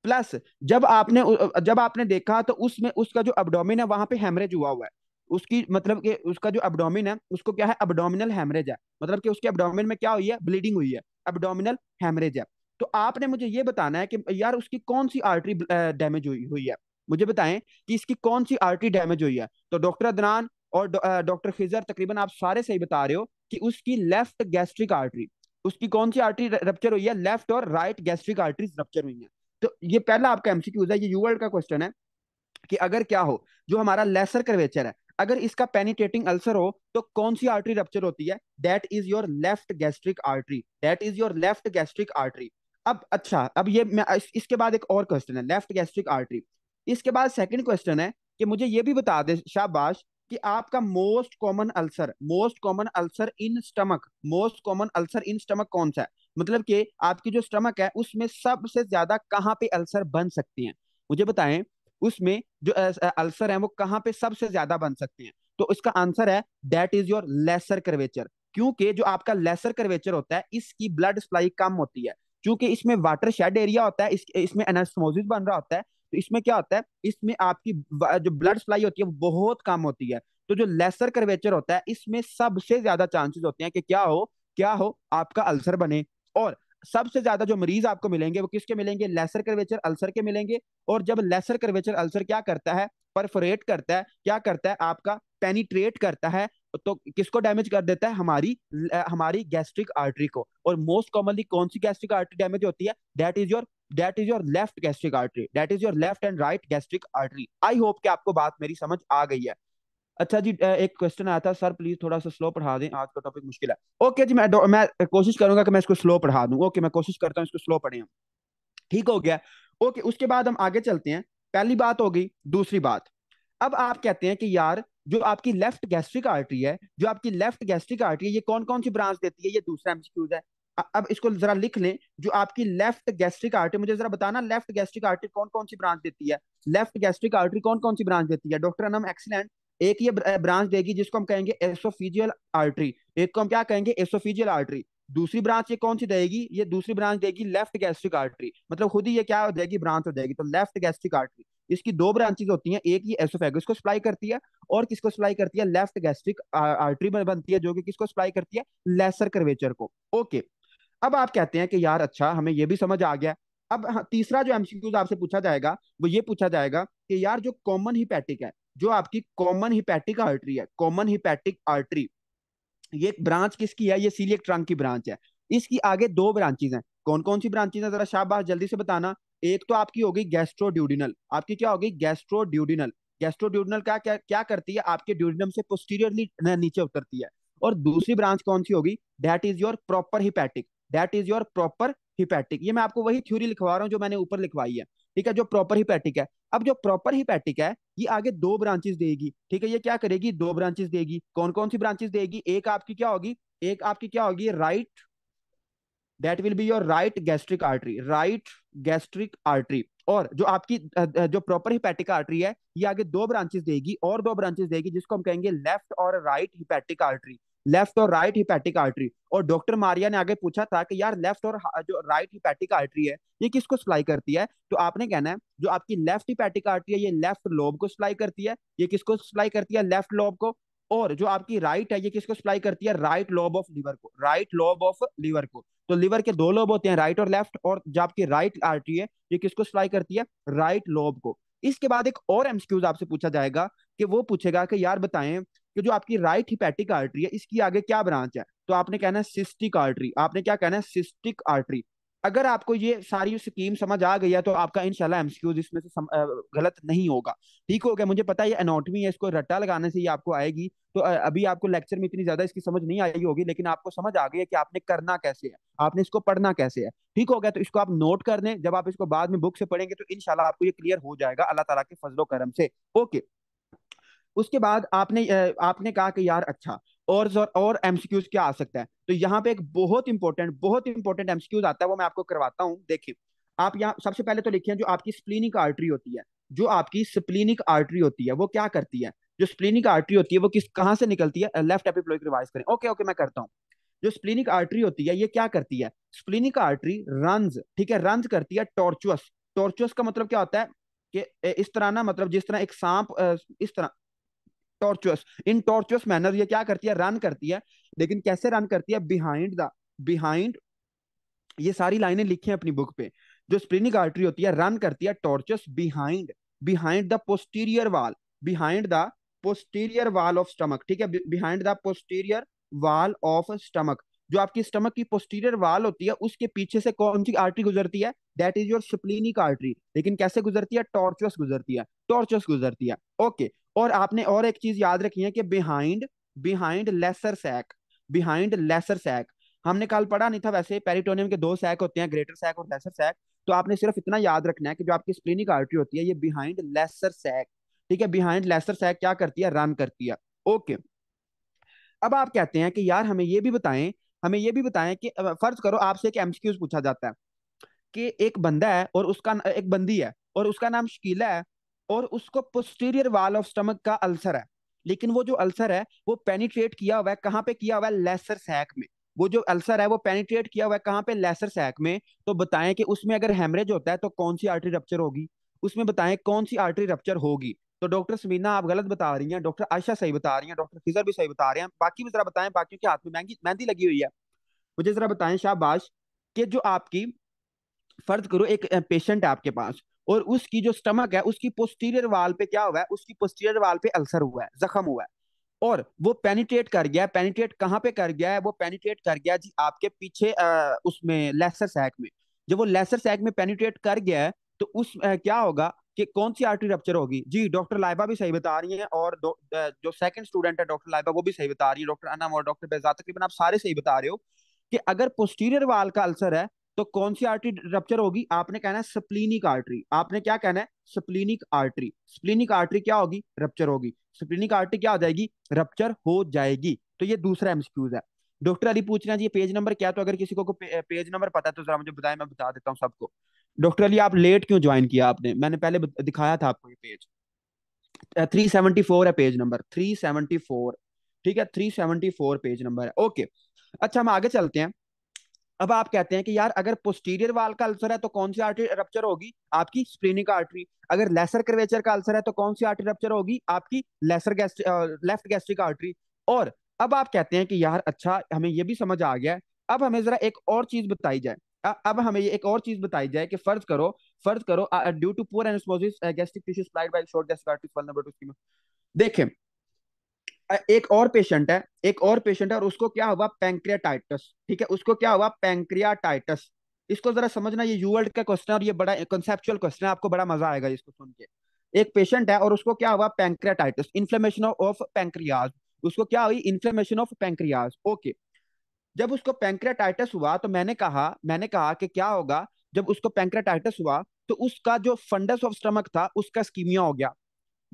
प्लस जब आपने जब आपने देखा तो उसमें उसका जो अबडोमिन है वहां पे हेमरेज हुआ हुआ है उसकी मतलब कि उसका जो अबडोमिन है उसको क्या है अबडोमिनल हैमरेज है मतलब कि उसके अबडोमिन में क्या हुई है ब्लीडिंग हुई है अबडोमिनल हैमरेज है तो आपने मुझे ये बताना है कि यार उसकी कौन सी आर्टरी डैमेज हुई हुई है मुझे बताएं कि इसकी कौन सी आर्टरी डैमेज हुई है तो डॉक्टर अदनान और डॉक्टर खिजर तकरीबन आप सारे सही बता रहे हो कि उसकी लेफ्ट गैस्ट्रिक आर्टरी उसकी कौन सी आर्टरी रप्चर हुई है लेफ्ट और राइट गैस्ट्रिक आर्टरीज रप्चर हुई है तो ये पहला आपका एमसीक्यूज है ये यूवर्ल्ड का क्वेश्चन है कि अगर क्या हो जो हमारा लेसर कर्वेचर है अगर इसका पेनिटेटिंग अल्सर हो तो कौन सी आर्टरी रप्चर होती है that is your left gastric artery that is your left gastric artery अब अच्छा अब ये मैं इस, इसके बाद एक और क्वेश्चन है लेफ्ट गैस्ट्रिक आर्टरी इसके बाद सेकंड क्वेश्चन है कि मुझे ये भी बता दे शाबाश कि आपका most common ulcer most common ulcer in stomach most common ulcer in stomach कौन सा है मतलब कि आपकी जो स्टमक है उसमें सबसे ज्यादा कहाँ पे अल्सर बन सकती हैं मुझे बताएं उसमें जो अल्सर है वो कहाँ पे सबसे ज्यादा बन सकते हैं तो इसका आंसर है that is your lesser curvature क्योंकि जो आपका लेसर कर्वेचर होता है इसकी ब्लड सप्लाई कम होती है क्योंकि इसमें वाटर शेड एरिया होता है इस, इसमें एनास्मोसिस बन रहा होता है तो इसमें क्या होता है इसमें आपकी जो ब्लड सप्लाई होती है वो बहुत कम होती है तो जो लेसर कर्वेचर होता है इसमें सबसे ज्यादा चांसेस होते हैं कि क्या हो क्या हो आपका अल्सर बने और सबसे ज्यादा जो मरीज आपको मिलेंगे वो किसके मिलेंगे लेसर कर्वेचर अल्सर के मिलेंगे और जब लेसर कर्वेचर अल्सर क्या करता है परफोरेट करता है क्या करता है आपका पेनीट्रेट करता है तो किसको डैमेज कर देता है हमारी हमारी गैस्ट्रिक आर्टरी को और मोस्ट कॉमनली कौन सी गैस्ट्रिक आर्टरी डैमेज होती है that is your that is your left gastric artery that is your left and right gastric artery I hope कि आपको बात मेरी समझ आ गई है अच्छा जी एक क्वेश्चन आया था सर प्लीज थोड़ा सा स्लो पढ़ा दें आज का टॉपिक मुश्किल है ओके जी मैं मैं कोशिश करूंगा कि मैं इसको स्लो पढ़ा दूं ओके मैं कोशिश करता हूं इसको स्लो पढ़े हम ठीक हो गया ओके उसके बाद हम आगे चलते हैं पहली बात हो गई दूसरी बात अब आप कहते हैं कि यार जो आपकी लेफ्ट गैस्ट्रिक आर्टरी है जो आपकी लेफ्ट गैस्ट्रिक आर्टरी है ये कौन कौन सी ब्रांच देती है ये दूसरा एमसीक्यूज है अब इसको जरा लिख लें जो आपकी लेफ्ट गैस्ट्रिक आर्टरी मुझे जरा बताना लेफ्ट गैस्ट्रिक आर्टरी कौन कौन सी ब्रांच देती है लेफ्ट गैस्ट्रिक आर्टरी कौन कौन सी ब्रांच देती है डॉक्टर अनम एक्सीलेंट एक ये ब्रांच देगी जिसको हम कहेंगे एसोफिजियल आर्टरी एक को हम क्या कहेंगे एसोफिजियल आर्टरी दूसरी ब्रांच ये कौन सी देगी ये दूसरी ब्रांच देगी लेफ्ट गैस्ट्रिक आर्टरी मतलब खुद ही ये क्या हो जाएगी ब्रांच हो तो जाएगी तो लेफ्ट गैस्ट्रिक आर्टरी इसकी दो ब्रांचेज होती हैं एक ये एसोफेगस को सप्लाई करती है और किसको सप्लाई करती है लेफ्ट गैस्ट्रिक आर्टरी में बनती है जो कि किसको सप्लाई करती है लेसर कर्वेचर को ओके अब आप कहते हैं कि यार अच्छा हमें ये भी समझ आ गया अब हाँ, तीसरा जो एमसीक्यूज आपसे पूछा जाएगा वो ये पूछा जाएगा कि यार जो कॉमन हिपैटिक है जो आपकी कॉमन हिपैटिक आर्टरी है कॉमन हिपैटिक आर्टरी ये ब्रांच किसकी है ये सीलियक ट्रंक की ब्रांच है इसकी आगे दो ब्रांचेज हैं कौन कौन सी ब्रांचेज हैं जरा शाहबाज जल्दी से बताना एक तो आपकी होगी गैस्ट्रोड्यूडिनल आपकी क्या होगी गैस्ट्रोड्यूडिनल गैस्ट्रोड्यूडिनल क्या क्या क्या करती है आपके ड्यूडिनम से पोस्टीरियरली नीचे उतरती है और दूसरी ब्रांच कौन सी होगी that is your proper hepatic that is your proper hepatic ये मैं आपको वही थ्योरी लिखवा रहा हूँ जो मैंने ऊपर लिखवाई है ठीक है जो प्रॉपर हिपैटिक है अब जो प्रॉपर हिपैटिक है ये आगे दो ब्रांचेस देगी ठीक है ये क्या करेगी दो ब्रांचेस देगी कौन कौन सी ब्रांचेस देगी एक आपकी क्या होगी एक आपकी क्या होगी right that will be your right gastric artery right gastric artery और जो आपकी जो प्रॉपर हिपैटिक आर्ट्री है ये आगे दो ब्रांचेस देगी और दो ब्रांचेस देगी जिसको हम कहेंगे लेफ्ट और राइट हिपैटिक आर्ट्री लेफ्ट और राइट हिपैटिक आर्टरी और डॉक्टर मारिया ने आगे पूछा था कि यार लेफ्ट और जो राइट हिपैटिक आर्टरी है ये किसको सप्लाई करती है तो आपने कहना है जो आपकी लेफ्ट हिपैटिक आर्टरी है ये लेफ्ट लोब को सप्लाई करती है ये किसको सप्लाई करती है लेफ्ट लोब को और जो आपकी राइट है ये किसको सप्लाई करती है राइट लोब ऑफ लिवर को राइट लोब ऑफ लिवर को तो लिवर के दो लोब होते हैं राइट और लेफ्ट और जो आपकी राइट आर्टरी है ये किसको सप्लाई करती है राइट लोब को इसके बाद एक और एमसीक्यूज आपसे पूछा जाएगा कि वो पूछेगा कि यार बताएं कि जो आपकी राइट हिपैटिक आर्टरी है इसकी आगे क्या ब्रांच है तो आपने कहना है सिस्टिक आर्टरी आपने क्या कहना है सिस्टिक आर्टरी अगर आपको ये सारी स्कीम समझ आ गई है तो आपका इनशाला एमसीक्यूज इसमें से सम, आ, गलत नहीं होगा ठीक हो गया मुझे पता है ये एनोटमी है इसको रट्टा लगाने से ये आपको आएगी तो अभी आपको लेक्चर में इतनी ज्यादा इसकी समझ नहीं आई होगी लेकिन आपको समझ आ गई है कि आपने करना कैसे है आपने इसको पढ़ना कैसे है ठीक हो गया तो इसको आप नोट कर लें जब आप इसको बाद में बुक से पढ़ेंगे तो इनशाला आपको ये क्लियर हो जाएगा अल्लाह तला के फजलो करम से ओके उसके बाद आपने आपने कहा कि यार अच्छा और और एमसीक्यूज क्या आ सकता है तो यहाँ पे एक बहुत इंपॉर्टेंट बहुत इंपॉर्टेंट एमसीक्यूज आता है वो मैं आपको करवाता हूँ देखिए आप यहाँ सबसे पहले तो लिखिए जो आपकी स्प्लीनिक आर्टरी होती है जो आपकी स्प्लीनिक आर्टरी होती है वो क्या करती है जो स्प्लीनिक आर्टरी होती है वो किस कहाँ से निकलती है लेफ्ट एपिप्लोइक रिवाइज करें ओके ओके मैं करता हूँ जो स्प्लीनिक आर्टरी होती है ये क्या करती है स्प्लीनिक आर्टरी रन ठीक है रन करती है टॉर्चुअस टॉर्चुअस का मतलब क्या होता है कि इस तरह ना मतलब जिस तरह एक सांप इस तरह टॉर्चुअस इन टॉर्चुअस मैनर ये क्या करती है रन करती है लेकिन कैसे रन करती है बिहाइंड द बिहाइंड ये सारी लाइनें लिखी हैं अपनी बुक पे जो स्प्रिनिक आर्टरी होती है रन करती है tortuous behind behind the posterior wall behind the posterior wall of stomach ठीक है behind the posterior wall of stomach जो आपकी स्टमक की पोस्टीरियर वाल होती है उसके पीछे से कौन सी आर्टरी गुजरती है that is your splenic artery लेकिन कैसे गुजरती है टॉर्चस गुजरती है टॉर्चस गुजरती है ओके okay. और आपने और एक चीज याद रखी है कि behind behind lesser sac behind lesser sac हमने कल पढ़ा नहीं था वैसे पेरिटोनियम के दो सैक होते हैं ग्रेटर सैक और लेसर सैक तो आपने सिर्फ इतना याद रखना है कि जो आपकी स्प्लिनिक आर्टरी होती है ये बिहाइंड लेसर सैक ठीक है बिहाइंड लेसर सैक क्या करती है रन करती है ओके अब आप कहते हैं कि यार हमें ये भी बताएं हमें ये भी बताएं कि फर्ज करो आपसे एक एमसीक्यूज पूछा जाता है कि एक बंदा है और उसका एक बंदी है और उसका नाम शकीला है और उसको पोस्टीरियर वाल ऑफ स्टमक का अल्सर है लेकिन वो जो अल्सर है वो पेनिट्रेट किया हुआ है कहाँ पे किया हुआ है लेसर सैक में वो जो अल्सर है वो पेनिट्रेट किया हुआ है कहाँ पे लेसर सैक में तो बताएं कि उसमें अगर हेमरेज होता है तो कौन सी आर्टरी रप्चर होगी उसमें बताएं कौन सी आर्टरी रप्चर होगी तो डॉक्टर समीना आप गलत बता रही हैं डॉक्टर आयशा सही बता रही हैं डॉक्टर फिजर भी सही बता रहे हैं बाकी भी जरा बताएं बाकी के हाथ में महंगी मेहंदी लगी हुई है मुझे जरा बताएं शाहबाश कि जो आपकी फर्ज करो एक पेशेंट है आपके पास और उसकी जो स्टमक है उसकी पोस्टीरियर वाल पे क्या हुआ है उसकी पोस्टीरियर वाल पे अल्सर हुआ है जख्म हुआ है और वो पेनिट्रेट कर गया पेनिट्रेट कहाँ पे कर गया है वो पेनिट्रेट कर गया जी आपके पीछे आ, उसमें लेसर सैक में जब वो लेसर सैक में पेनिट्रेट कर गया है तो उस आ, क्या होगा कि कौन सी आर्टरी रप्चर होगी जी डॉक्टर लाइबा भी सही बता रही हैं और जो सेकंड स्टूडेंट है डॉक्टर लाइबा वो भी सही बता रही है डॉक्टर अनम और डॉक्टर बेजा तकरीबन आप सारे सही बता रहे हो कि अगर पोस्टीरियर वाल का अल्सर है तो कौन सी आर्टरी रप्चर होगी आपने कहना है स्प्लीनिक आर्टरी आपने क्या कहना है स्प्लीनिक आर्टरी स्प्लीनिक आर्टरी क्या होगी रप्चर होगी स्प्लीनिक आर्टरी क्या हो जाएगी रप्चर हो जाएगी तो ये दूसरा एमसीक्यूज है डॉक्टर अली पूछ रहे हैं जी पेज नंबर क्या तो अगर किसी को पे, पेज नंबर पता है तो जरा मुझे बताए मैं बता देता हूँ सबको डॉक्टर अली आप लेट क्यों ज्वाइन किया आपने मैंने पहले दिखाया था आपको ये पेज थ्री सेवेंटी फोर है page number three seventy four ठीक है three seventy four page number है ओके अच्छा हम आगे चलते हैं अब आप कहते हैं कि यार अगर पोस्टीरियर वाल का अल्सर है तो कौन सी आर्टरी रप्चर होगी आपकी स्प्रेनिक आर्टरी अगर लेसर क्रवेचर का अल्सर है तो कौन सी आर्टरी रप्चर होगी आपकी lesser gastric left gastric artery और अब आप कहते हैं कि यार अच्छा हमें ये भी समझ आ गया है अब हमें जरा एक और चीज बताई जाए अब हमें ये एक और चीज बताई जाए कि फर्ज करो फर्ज करो due to poor anastomosis gastric tissue supplied by short gastric artery number 2 देखें एक और पेशेंट है एक और पेशेंट है और उसको क्या हुआ पैंक्रियाटाइटस ठीक है उसको क्या हुआ पैंक्रियाटाइटस इसको जरा समझना ये यूवर्ल्ड का क्वेश्चन और ये बड़ा कंसेप्चुअल क्वेश्चन है आपको बड़ा मजा आएगा इसको सुन के एक पेशेंट है और उसको क्या हुआ पैंक्रियाटाइटस इन्फ्लेमेशन ऑफ पैंक्रियाज उसको क्या हुई इन्फ्लेमेशन ऑफ पैंक्रियाज ओके जब उसको पैंक्रियाटाइटस हुआ तो मैंने कहा मैंने कहा कि क्या होगा जब उसको पैंक्रियाटाइटस हुआ तो उसका जो फंडस ऑफ स्टमक था उसका स्कीमिया हो गया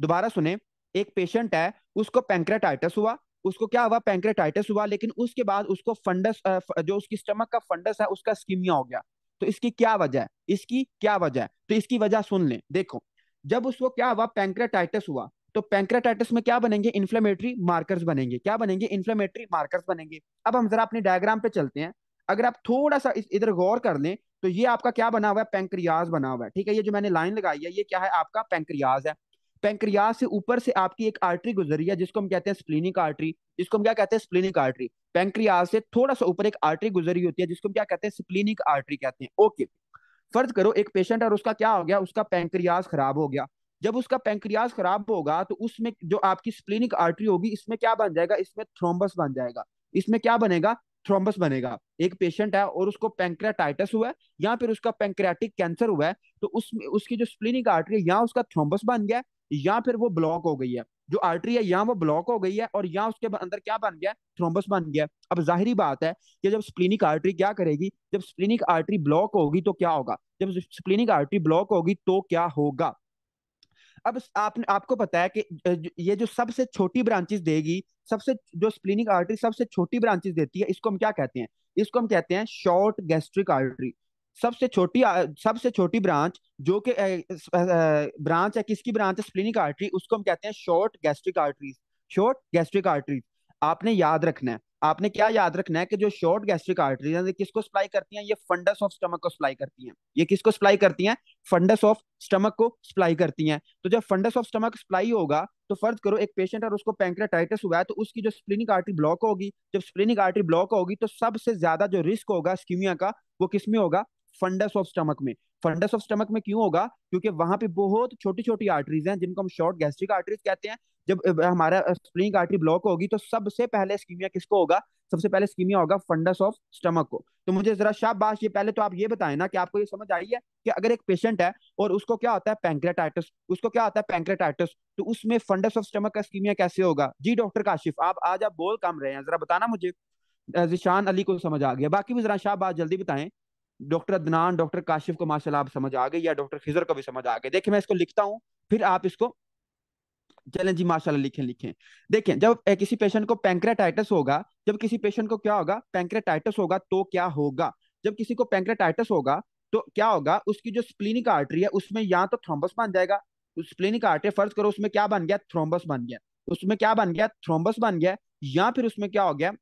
दोबारा सुने एक पेशेंट है उसको पैंक्रेटाइटिस हुआ उसको क्या हुआ पैंक्रेटाइटिस हुआ लेकिन उसके बाद उसको फंडस जो उसकी स्टमक का फंडस है उसका स्कीमिया हो गया तो इसकी क्या वजह है इसकी क्या वजह है तो इसकी वजह सुन लें देखो जब उसको क्या हुआ पैंक्रेटाइटिस हुआ तो पैंक्रेटाइटिस में क्या बनेंगे इन्फ्लेमेटरी मार्कर्स बनेंगे क्या बनेंगे इन्फ्लेमेटरी मार्कर्स बनेंगे अब हम जरा अपने डायग्राम पे चलते हैं अगर आप थोड़ा सा इधर गौर कर लें तो ये आपका क्या बना हुआ है पैंक्रियाज बना हुआ है ठीक है ये जो मैंने लाइन लगाई है ये क्या है आपका पेंक्रियाज है पेंक्रिया से ऊपर से आपकी एक आर्टरी गुजरी है जिसको हम कहते हैं स्प्लिनिक आर्टरी जिसको हम क्या कहते हैं स्प्लिनिक आर्टरी पेंक्रिया से थोड़ा सा ऊपर एक आर्टरी गुजरी होती है जिसको हम क्या कहते हैं स्प्लिनिक आर्टरी कहते हैं ओके फर्ज करो एक पेशेंट और उसका क्या हो गया उसका पेंक्रियाज खराब हो गया जब उसका पेंक्रियाज खराब होगा तो उसमें जो आपकी स्प्लिनिक आर्टरी होगी इसमें क्या बन जाएगा इसमें थ्रोम्बस बन जाएगा इसमें क्या बनेगा थ्रोम्बस बनेगा एक पेशेंट है और उसको पेंक्रेटाइटिस हुआ है या फिर उसका पेंक्रियाटिक कैंसर हुआ है तो उसमें उसकी जो स्प्लिनिक आर्टरी है यहाँ उसका थ्रोम्बस बन गया या फिर वो ब्लॉक हो गई है जो आर्टरी है यहाँ वो ब्लॉक हो गई है और यहाँ उसके अंदर क्या बन गया थ्रोम्बस बन गया अब जाहिर बात है कि जब स्प्लिनिक आर्टरी क्या करेगी जब स्प्लिनिक आर्टरी ब्लॉक होगी तो क्या होगा जब स्प्लिनिक आर्टरी ब्लॉक होगी तो क्या होगा अब आपने आपको पता है कि ये जो सबसे छोटी ब्रांचेस देगी सबसे जो स्प्लिनिक आर्टरी सबसे छोटी ब्रांचेस देती है इसको हम क्या कहते हैं इसको हम कहते हैं शॉर्ट गैस्ट्रिक आर्टरी सबसे छोटी सबसे छोटी ब्रांच जो कि ब्रांच है किसकी ब्रांच है स्प्लिनिक आर्टरी उसको हम कहते हैं short gastric arteries short gastric arteries आपने याद रखना है आपने क्या याद रखना है कि जो शॉर्ट गैस्ट्रिक आर्टरीज हैं किसको सप्लाई करती हैं ये फंडस ऑफ स्टमक को सप्लाई करती हैं ये किसको सप्लाई करती हैं फंडस ऑफ स्टमक को सप्लाई करती हैं तो जब फंडस ऑफ स्टमक सप्लाई होगा तो फर्ज करो एक पेशेंट और उसको पैंक्रेटाइटिस हुआ है तो उसकी जो स्प्लिनिक आर्टरी ब्लॉक होगी जब स्प्लिनिक आर्टरी ब्लॉक होगी तो सबसे ज्यादा जो रिस्क होगा स्कीमिया का वो किसमें होगा फंडस ऑफ स्टमक में फंडस ऑफ स्टमक में क्यों होगा क्योंकि वहां पे बहुत छोटी छोटी आर्टरीज हैं जिनको हम शॉर्ट गैस्ट्रिक आर्टरीज कहते हैं जब हमारा स्प्रिंग आर्टरी ब्लॉक होगी तो सबसे पहले स्कीमिया किसको होगा सबसे पहले स्कीमिया होगा फंडस ऑफ स्टमक को तो मुझे जरा शाबाश ये पहले तो आप ये बताएं ना कि आपको ये समझ आई है कि अगर एक पेशेंट है और उसको क्या होता है पैंक्रेटाइटिस उसको क्या होता है पैंक्रेटाइटिस तो उसमें फंडस ऑफ स्टमक का स्कीमिया कैसे होगा जी डॉक्टर काशिफ आप आज आप बोल काम रहे हैं जरा बताना मुझे जिशान अली को समझ आ गया बाकी भी जरा शाबाश जल्दी बताएं डॉक्टर अदनान डॉक्टर काशिफ को माशाल्लाह आप समझ आ गए या डॉक्टर खिजर को भी समझ आ गए देखिए मैं इसको लिखता हूँ फिर आप इसको चलें जी माशाल्लाह लिखें लिखें देखें जब किसी पेशेंट को पैंक्रेटाइटिस होगा जब किसी पेशेंट को क्या होगा पैंक्रेटाइटिस होगा तो क्या होगा जब किसी को पैंक्रेटाइटिस होगा तो क्या होगा उसकी जो स्प्लिनिक आर्टरी है उसमें या तो थ्रोम्बस बन जाएगा स्प्लिनिक आर्टरी फर्ज करो उसमें क्या बन गया थ्रोम्बस बन गया उसमें क्या बन गया थ्रोम्बस बन गया या फिर उसमें क्या हो गया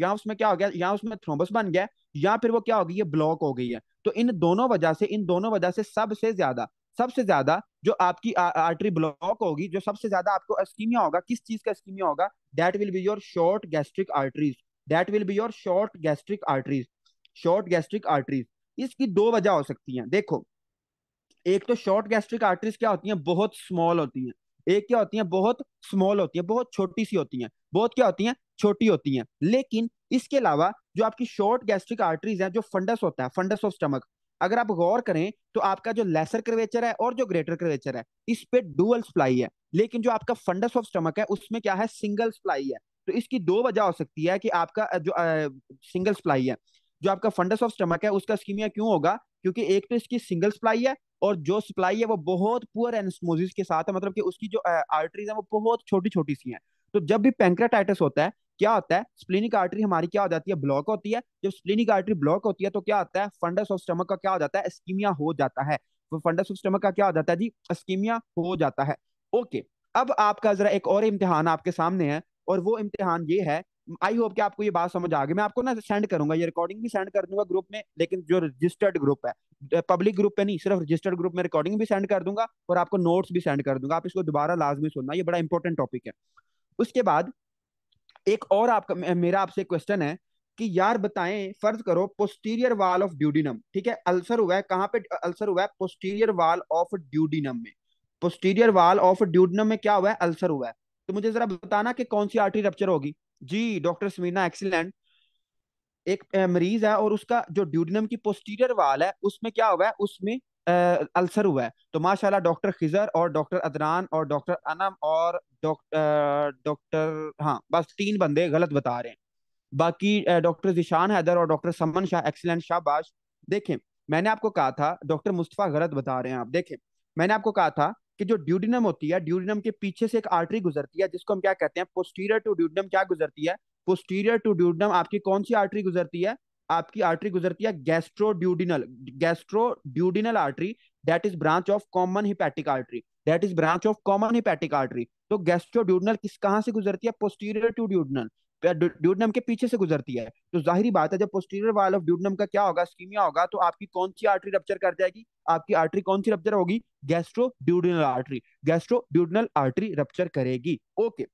या उसमें क्या हो गया या उसमें थ्रोम्बस बन गया या फिर वो क्या हो गई है ब्लॉक हो गई है तो इन दोनों वजह से इन दोनों वजह से सबसे ज्यादा सबसे ज्यादा जो आपकी आर्टरी ब्लॉक होगी जो सबसे ज्यादा आपको एस्कीमिया होगा किस चीज का एस्कीमिया होगा that will be your short gastric arteries that will be your short gastric arteries short gastric arteries इसकी दो वजह हो सकती हैं देखो एक तो शॉर्ट गैस्ट्रिक आर्टरीज क्या होती हैं बहुत स्मॉल होती हैं एक क्या होती हैं बहुत स्मॉल होती हैं बहुत छोटी सी होती हैं बहुत क्या होती हैं छोटी होती हैं लेकिन इसके अलावा जो आपकी शॉर्ट गैस्ट्रिक आर्टरीज है जो फंडस होता है फंडस ऑफ स्टमक अगर आप गौर करें तो आपका जो लेसर क्रवेचर है और जो ग्रेटर क्रवेचर है इस पे डुअल सप्लाई है लेकिन जो आपका फंडस ऑफ स्टमक है उसमें क्या है सिंगल सप्लाई है तो इसकी दो वजह हो सकती है कि आपका जो सिंगल सप्लाई है जो आपका फंडस ऑफ स्टमक है उसका स्कीमिया क्यों होगा क्योंकि एक तो इसकी सिंगल सप्लाई है और जो सप्लाई है वो बहुत पुअर एनस्मोजिस के साथ है मतलब कि उसकी जो आर्टरीज है वो बहुत छोटी छोटी सी है तो जब भी पेंक्राटाइटिस होता है क्या होता है स्प्लिनिक आर्टरी हमारी क्या हो जाती है ब्लॉक होती है जब स्प्लिनिक आर्टरी ब्लॉक होती है तो क्या होता है फंडस ऑफ स्टमक का क्या हो जाता है स्कीमिया हो जाता है फंडस ऑफ स्टमक का क्या हो जाता है जी स्कीमिया हो जाता है ओके अब आपका जरा एक और इम्तिहान आपके सामने है और वो इम्तिहान ये है आई होप कि आपको ये बात समझ आ गई मैं आपको ना सेंड करूंगा ये रिकॉर्डिंग भी सेंड कर दूंगा ग्रुप में लेकिन जो रजिस्टर्ड ग्रुप है पब्लिक ग्रुप पे नहीं सिर्फ रजिस्टर्ड ग्रुप में रिकॉर्डिंग भी सेंड कर दूंगा और आपको नोट्स भी सेंड कर दूंगा आप इसको दोबारा लाजमी सुनना ये बड़ा इंपॉर्टेंट टॉपिक है उसके बाद एक और आपका मेरा आपसे क्वेश्चन है कि यार बताएं फर्ज करो पोस्टीरियर वाल ऑफ ड्यूडिनम ठीक है अल्सर हुआ है कहाँ पे अल्सर हुआ है पोस्टीरियर वाल ऑफ ड्यूडिनम में पोस्टीरियर वाल ऑफ ड्यूडिनम में क्या हुआ है अल्सर हुआ है तो मुझे जरा बताना कि कौन सी आर्टरी रप्चर होगी जी डॉक्टर समीना एक्सीलेंट एक मरीज है और उसका जो ड्यूडिनम की पोस्टीरियर वाल है उसमें क्या हुआ है उसमें अल्सर हुआ है तो माशाल्लाह डॉक्टर खिजर और डॉक्टर अदनान और डॉक्टर अनम और डॉक्टर हाँ बस तीन बंदे गलत बता रहे हैं बाकी डॉक्टर जिशान हैदर और डॉक्टर समन शाह एक्सीलेंट शाहबाश देखें मैंने आपको कहा था डॉक्टर मुस्तफ़ा गलत बता रहे हैं आप देखें मैंने आपको कहा था कि जो ड्यूडिनम होती है ड्यूडिनम के पीछे से एक आर्टरी गुजरती है जिसको हम क्या कहते हैं पोस्टीरियर टू ड्यूडिनम क्या गुजरती है पोस्टीरियर टू ड्यूडिनम आपकी कौन सी आर्टरी गुजरती है आपकी आर्टरी गुजरती है gastroduodenal gastroduodenal artery that is branch of common hepatic artery that is branch of common hepatic artery तो गैस्ट्रोड्यूडनल किस कहां से गुजरती है पोस्टीरियर टू ड्यूडनल ड्यूडनम के पीछे से गुजरती है तो जाहिर बात है जब पोस्टीरियर वाल ऑफ ड्यूडनम का क्या होगा स्कीमिया होगा तो आपकी कौन सी आर्टरी रप्चर कर जाएगी आपकी आर्टरी कौन सी रप्चर होगी gastroduodenal artery gastroduodenal artery rupture करेगी ओके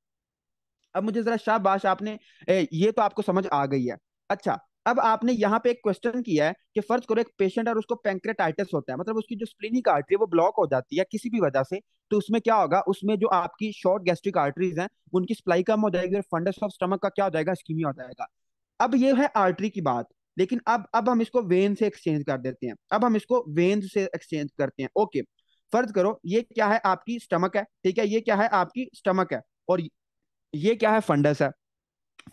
अब मुझे जरा शाबाश आपने ए, ये तो आपको समझ आ गई है अच्छा अब आपने यहाँ पे एक क्वेश्चन किया है कि फर्ज करो एक पेशेंट और उसको पेंक्रेटाइटिस होता है मतलब उसकी जो स्प्लिनिक आर्टरी वो ब्लॉक हो जाती है किसी भी वजह से तो उसमें क्या होगा उसमें जो आपकी शॉर्ट गैस्ट्रिक आर्टरीज हैं उनकी सप्लाई कम हो जाएगी और फंडस ऑफ स्टमक का क्या हो जाएगा स्कीमी हो जाएगा अब ये है आर्टरी की बात लेकिन अब अब हम इसको वेन से एक्सचेंज कर देते हैं अब हम इसको वेन से एक्सचेंज करते हैं ओके फर्ज करो ये क्या है आपकी स्टमक है ठीक है ये क्या है आपकी स्टमक है और ये क्या है फंडस है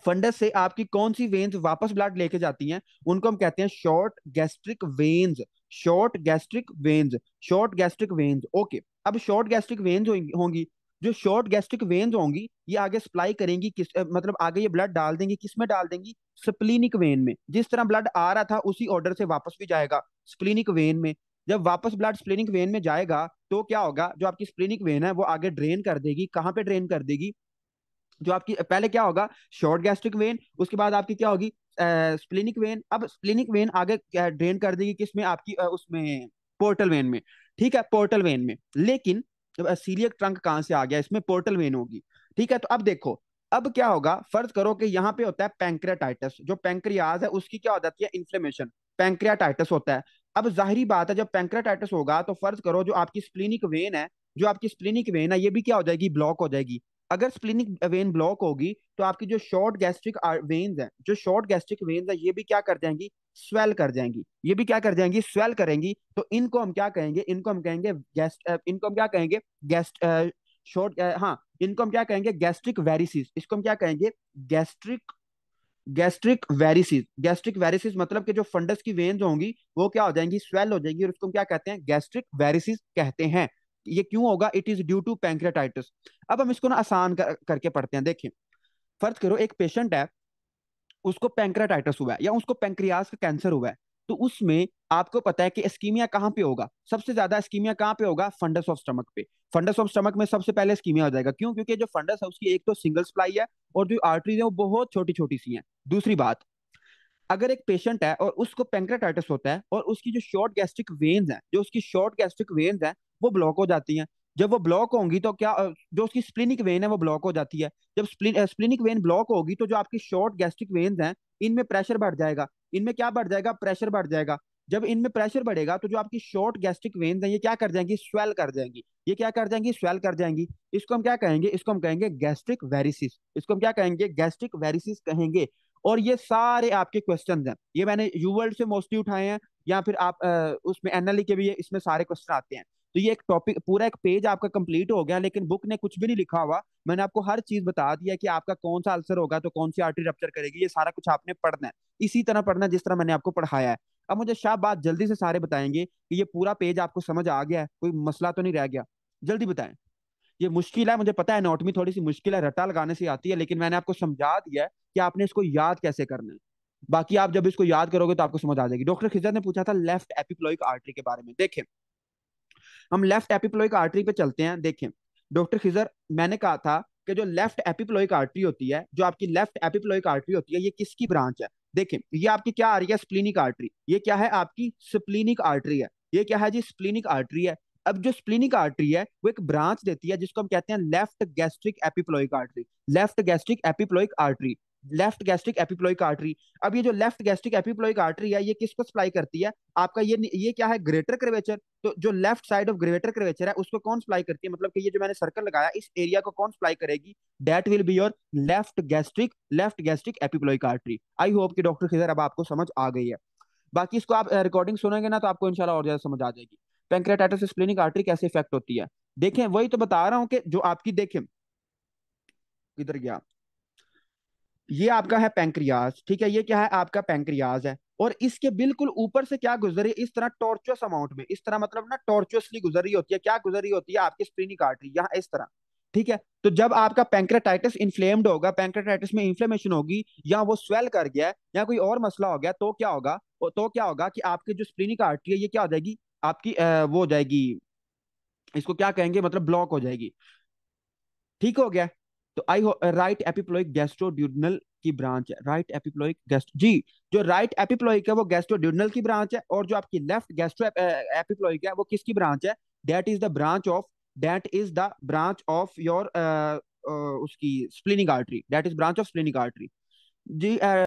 फंडस से आपकी कौन सी वेन्स वापस ब्लड लेके जाती हैं उनको हम कहते हैं short gastric veins short gastric veins short gastric veins okay अब शॉर्ट गैस्ट्रिक वेन्स होंगी जो शॉर्ट गैस्ट्रिक वेन्स होंगी ये आगे सप्लाई करेंगी किस मतलब आगे ये ब्लड डाल देंगी किस में डाल देंगी स्प्लिनिक वेन में जिस तरह ब्लड आ रहा था उसी ऑर्डर से वापस भी जाएगा स्प्लीनिक वेन में जब वापस ब्लड स्प्लिनिक वेन में जाएगा तो क्या होगा जो आपकी स्प्लिनिक वेन है वो आगे ड्रेन कर देगी कहाँ पे ड्रेन कर देगी जो आपकी पहले क्या होगा शॉर्ट गैस्ट्रिक वेन उसके बाद आपकी क्या होगी स्प्लिनिक वेन अब स्प्लिनिक वेन आगे ड्रेन कर देगी किसमें आपकी उसमें पोर्टल वेन में ठीक है पोर्टल वेन में लेकिन सीलियक ट्रंक कहाँ से आ गया इसमें पोर्टल वेन होगी ठीक है तो अब देखो अब क्या होगा फर्ज करो कि यहाँ पे होता है पैंक्रियाटाइटिस जो पैंक्रियाज है उसकी क्या हो जाती है इन्फ्लेमेशन पैंक्रियाटाइटिस होता है अब जाहिर बात है जब पैंक्रियाटाइटिस होगा तो फर्ज करो जो आपकी स्प्लिनिक वेन है जो आपकी स्प्लिनिक वेन है ये भी क्या हो जाएगी ब्लॉक हो जाएगी अगर स्प्लिनिक वेन ब्लॉक होगी तो आपकी जो शॉर्ट गैस्ट्रिक वेन्स हैं जो शॉर्ट गैस्ट्रिक वेन्स हैं ये भी क्या कर जाएंगी स्वेल कर जाएंगी ये भी क्या कर जाएंगी स्वेल करेंगी तो इनको हम क्या कहेंगे इनको हम कहेंगे गैस्ट इनको हम क्या कहेंगे गैस्ट शॉर्ट हाँ इनको हम क्या कहेंगे गैस्ट्रिक वेरिसिस इसको हम क्या कहेंगे gastric gastric varices gastric varices मतलब कि जो फंडस की वेन्स होंगी वो क्या हो जाएंगी स्वेल हो जाएंगी और उसको हम क्या कहते हैं गैस्ट्रिक वेरिसिस कहते हैं ये क्यों होगा it is due to pancreatitis अब हम इसको ना आसान कर, करके पढ़ते हैं देखिए फर्ज करो एक पेशेंट है उसको पैंक्रेटाइटिस हुआ है या उसको पैंक्रियाज का कैंसर हुआ है तो उसमें आपको पता है कि स्कीमिया कहाँ पे होगा सबसे ज्यादा स्कीमिया कहाँ पे होगा फंडस ऑफ स्टमक पे फंडस ऑफ स्टमक में सबसे पहले स्कीमिया हो जाएगा क्यों क्योंकि जो फंडस है उसकी एक तो सिंगल सप्लाई है और जो आर्टरीज है वो बहुत छोटी छोटी सी है दूसरी बात अगर एक पेशेंट है और उसको पेंक्रेटाइटिस होता है और उसकी जो शॉर्ट गैस्ट्रिक वेन्स है जो उसकी शॉर्ट गैस्ट्रिक वेन्स है वो ब्लॉक हो जाती हैं जब वो ब्लॉक होंगी तो क्या जो उसकी स्प्लिनिक वेन है वो ब्लॉक हो जाती है जब स्प्लिनिक वेन ब्लॉक होगी तो जो आपकी शॉर्ट गैस्ट्रिक वेन्स हैं इनमें प्रेशर बढ़ जाएगा इनमें क्या बढ़ जाएगा प्रेशर बढ़ जाएगा जब इनमें प्रेशर बढ़ेगा तो जो आपकी शॉर्ट गैस्ट्रिक वेन्स है ये क्या कर जाएंगी स्वेल कर जाएंगी ये क्या कर जाएंगी स्वेल कर जाएंगी इसको हम क्या कहेंगे इसको हम कहेंगे गैस्ट्रिक वेरिसिस इसको हम क्या कहेंगे गैस्ट्रिक वेरिसिस कहेंगे और ये सारे आपके क्वेश्चन हैं ये मैंने यूवर्ल्ड से मोस्टली उठाए हैं या फिर आप आ, उसमें एनएलई के भी इसमें सारे क्वेश्चन आते हैं तो ये एक टॉपिक पूरा एक पेज आपका कंप्लीट हो गया लेकिन बुक ने कुछ भी नहीं लिखा हुआ मैंने आपको हर चीज बता दिया कि आपका कौन सा अल्सर होगा तो कौन सी आर्टरी रप्चर करेगी ये सारा कुछ आपने पढ़ना है इसी तरह पढ़ना है जिस तरह मैंने आपको पढ़ाया है अब मुझे शाह बात जल्दी से सारे बताएंगे कि ये पूरा पेज आपको समझ आ गया है कोई मसला तो नहीं रह गया जल्दी बताए ये मुश्किल है मुझे पता है नोटमी थोड़ी सी मुश्किल है रटा लगाने से आती है लेकिन मैंने आपको समझा दिया है कि आपने इसको याद कैसे करना है बाकी आप जब इसको याद करोगे तो आपको समझ आ जाएगी डॉक्टर खिजर ने पूछा था लेफ्ट एपिप्लोइक आर्टरी के बारे में देखें हम लेफ्ट एपिप्लोइक आर्टरी पे चलते हैं देखें डॉक्टर खिजर मैंने कहा था कि जो लेफ्ट एपिप्लोइक आर्टरी होती है जो आपकी लेफ्ट एपिप्लोइक आर्टरी होती है ये किसकी ब्रांच है देखें ये आपकी क्या आ रही है स्प्लीनिक आर्टरी ये क्या है आपकी स्प्लीनिक आर्टरी है ये क्या है जी स्प्लिनिक आर्टरी है अब जो स्प्लीनिक आर्टरी है वो एक ब्रांच देती है जिसको हम कहते हैं left gastric epiploic artery left gastric epiploic artery left gastric epiploic artery अब ये जो लेफ्ट गैस्ट्रिक एपिप्लोइक आर्टरी है ये किसको सप्लाई करती है आपका ये ये क्या है ग्रेटर क्रेवेचर तो जो left side of greater curvature है उसको कौन सप्लाई करती है मतलब कि ये जो मैंने सर्कल लगाया इस एरिया को कौन सप्लाई करेगी that will be your left gastric left gastric epiploic artery I hope कि डॉक्टर खिजर अब आपको समझ आ गई है बाकी इसको आप रिकॉर्डिंग सुनेंगे ना तो आपको इंशाल्लाह और ज्यादा समझ आ जाएगी पेंक्रेटाइटिस स्प्लेनिक आर्टरी कैसे इफेक्ट होती है देखें वही तो बता रहा हूँ कि जो आपकी देखें किधर गया ये आपका है पैंक्रियाज ठीक है ये क्या है आपका पैंक्रियाज है और इसके बिल्कुल ऊपर से क्या गुजर रही है इस तरह टॉर्चुअस अमाउंट में इस तरह मतलब ना टॉर्चुअसली गुजर रही होती है क्या गुजर रही होती है आपकी स्प्रीनिक आर्टरी यहाँ इस तरह ठीक है तो जब आपका पैंक्रेटाइटिस इन्फ्लेम्ड होगा पैंक्रेटाइटिस में इन्फ्लेमेशन होगी या वो स्वेल कर गया या कोई और मसला हो गया तो क्या होगा तो क्या होगा कि आपके जो स्प्रीनिक आर्टरी है ये क्या हो जाएगी आपकी वो हो जाएगी इसको क्या कहेंगे मतलब ब्लॉक हो जाएगी ठीक हो गया तो आई राइट एपिप्लोइक गैस्ट्रोड्यूडनल की ब्रांच है राइट एपिप्लोइक गैस्ट जी जो राइट एपिप्लोइक है वो गैस्ट्रोड्यूडनल की ब्रांच है और जो आपकी लेफ्ट गैस्ट्रो एपिप्लोइक है वो किसकी ब्रांच है that is the branch of that is the branch of your उसकी splenic artery that is branch of splenic artery जी uh,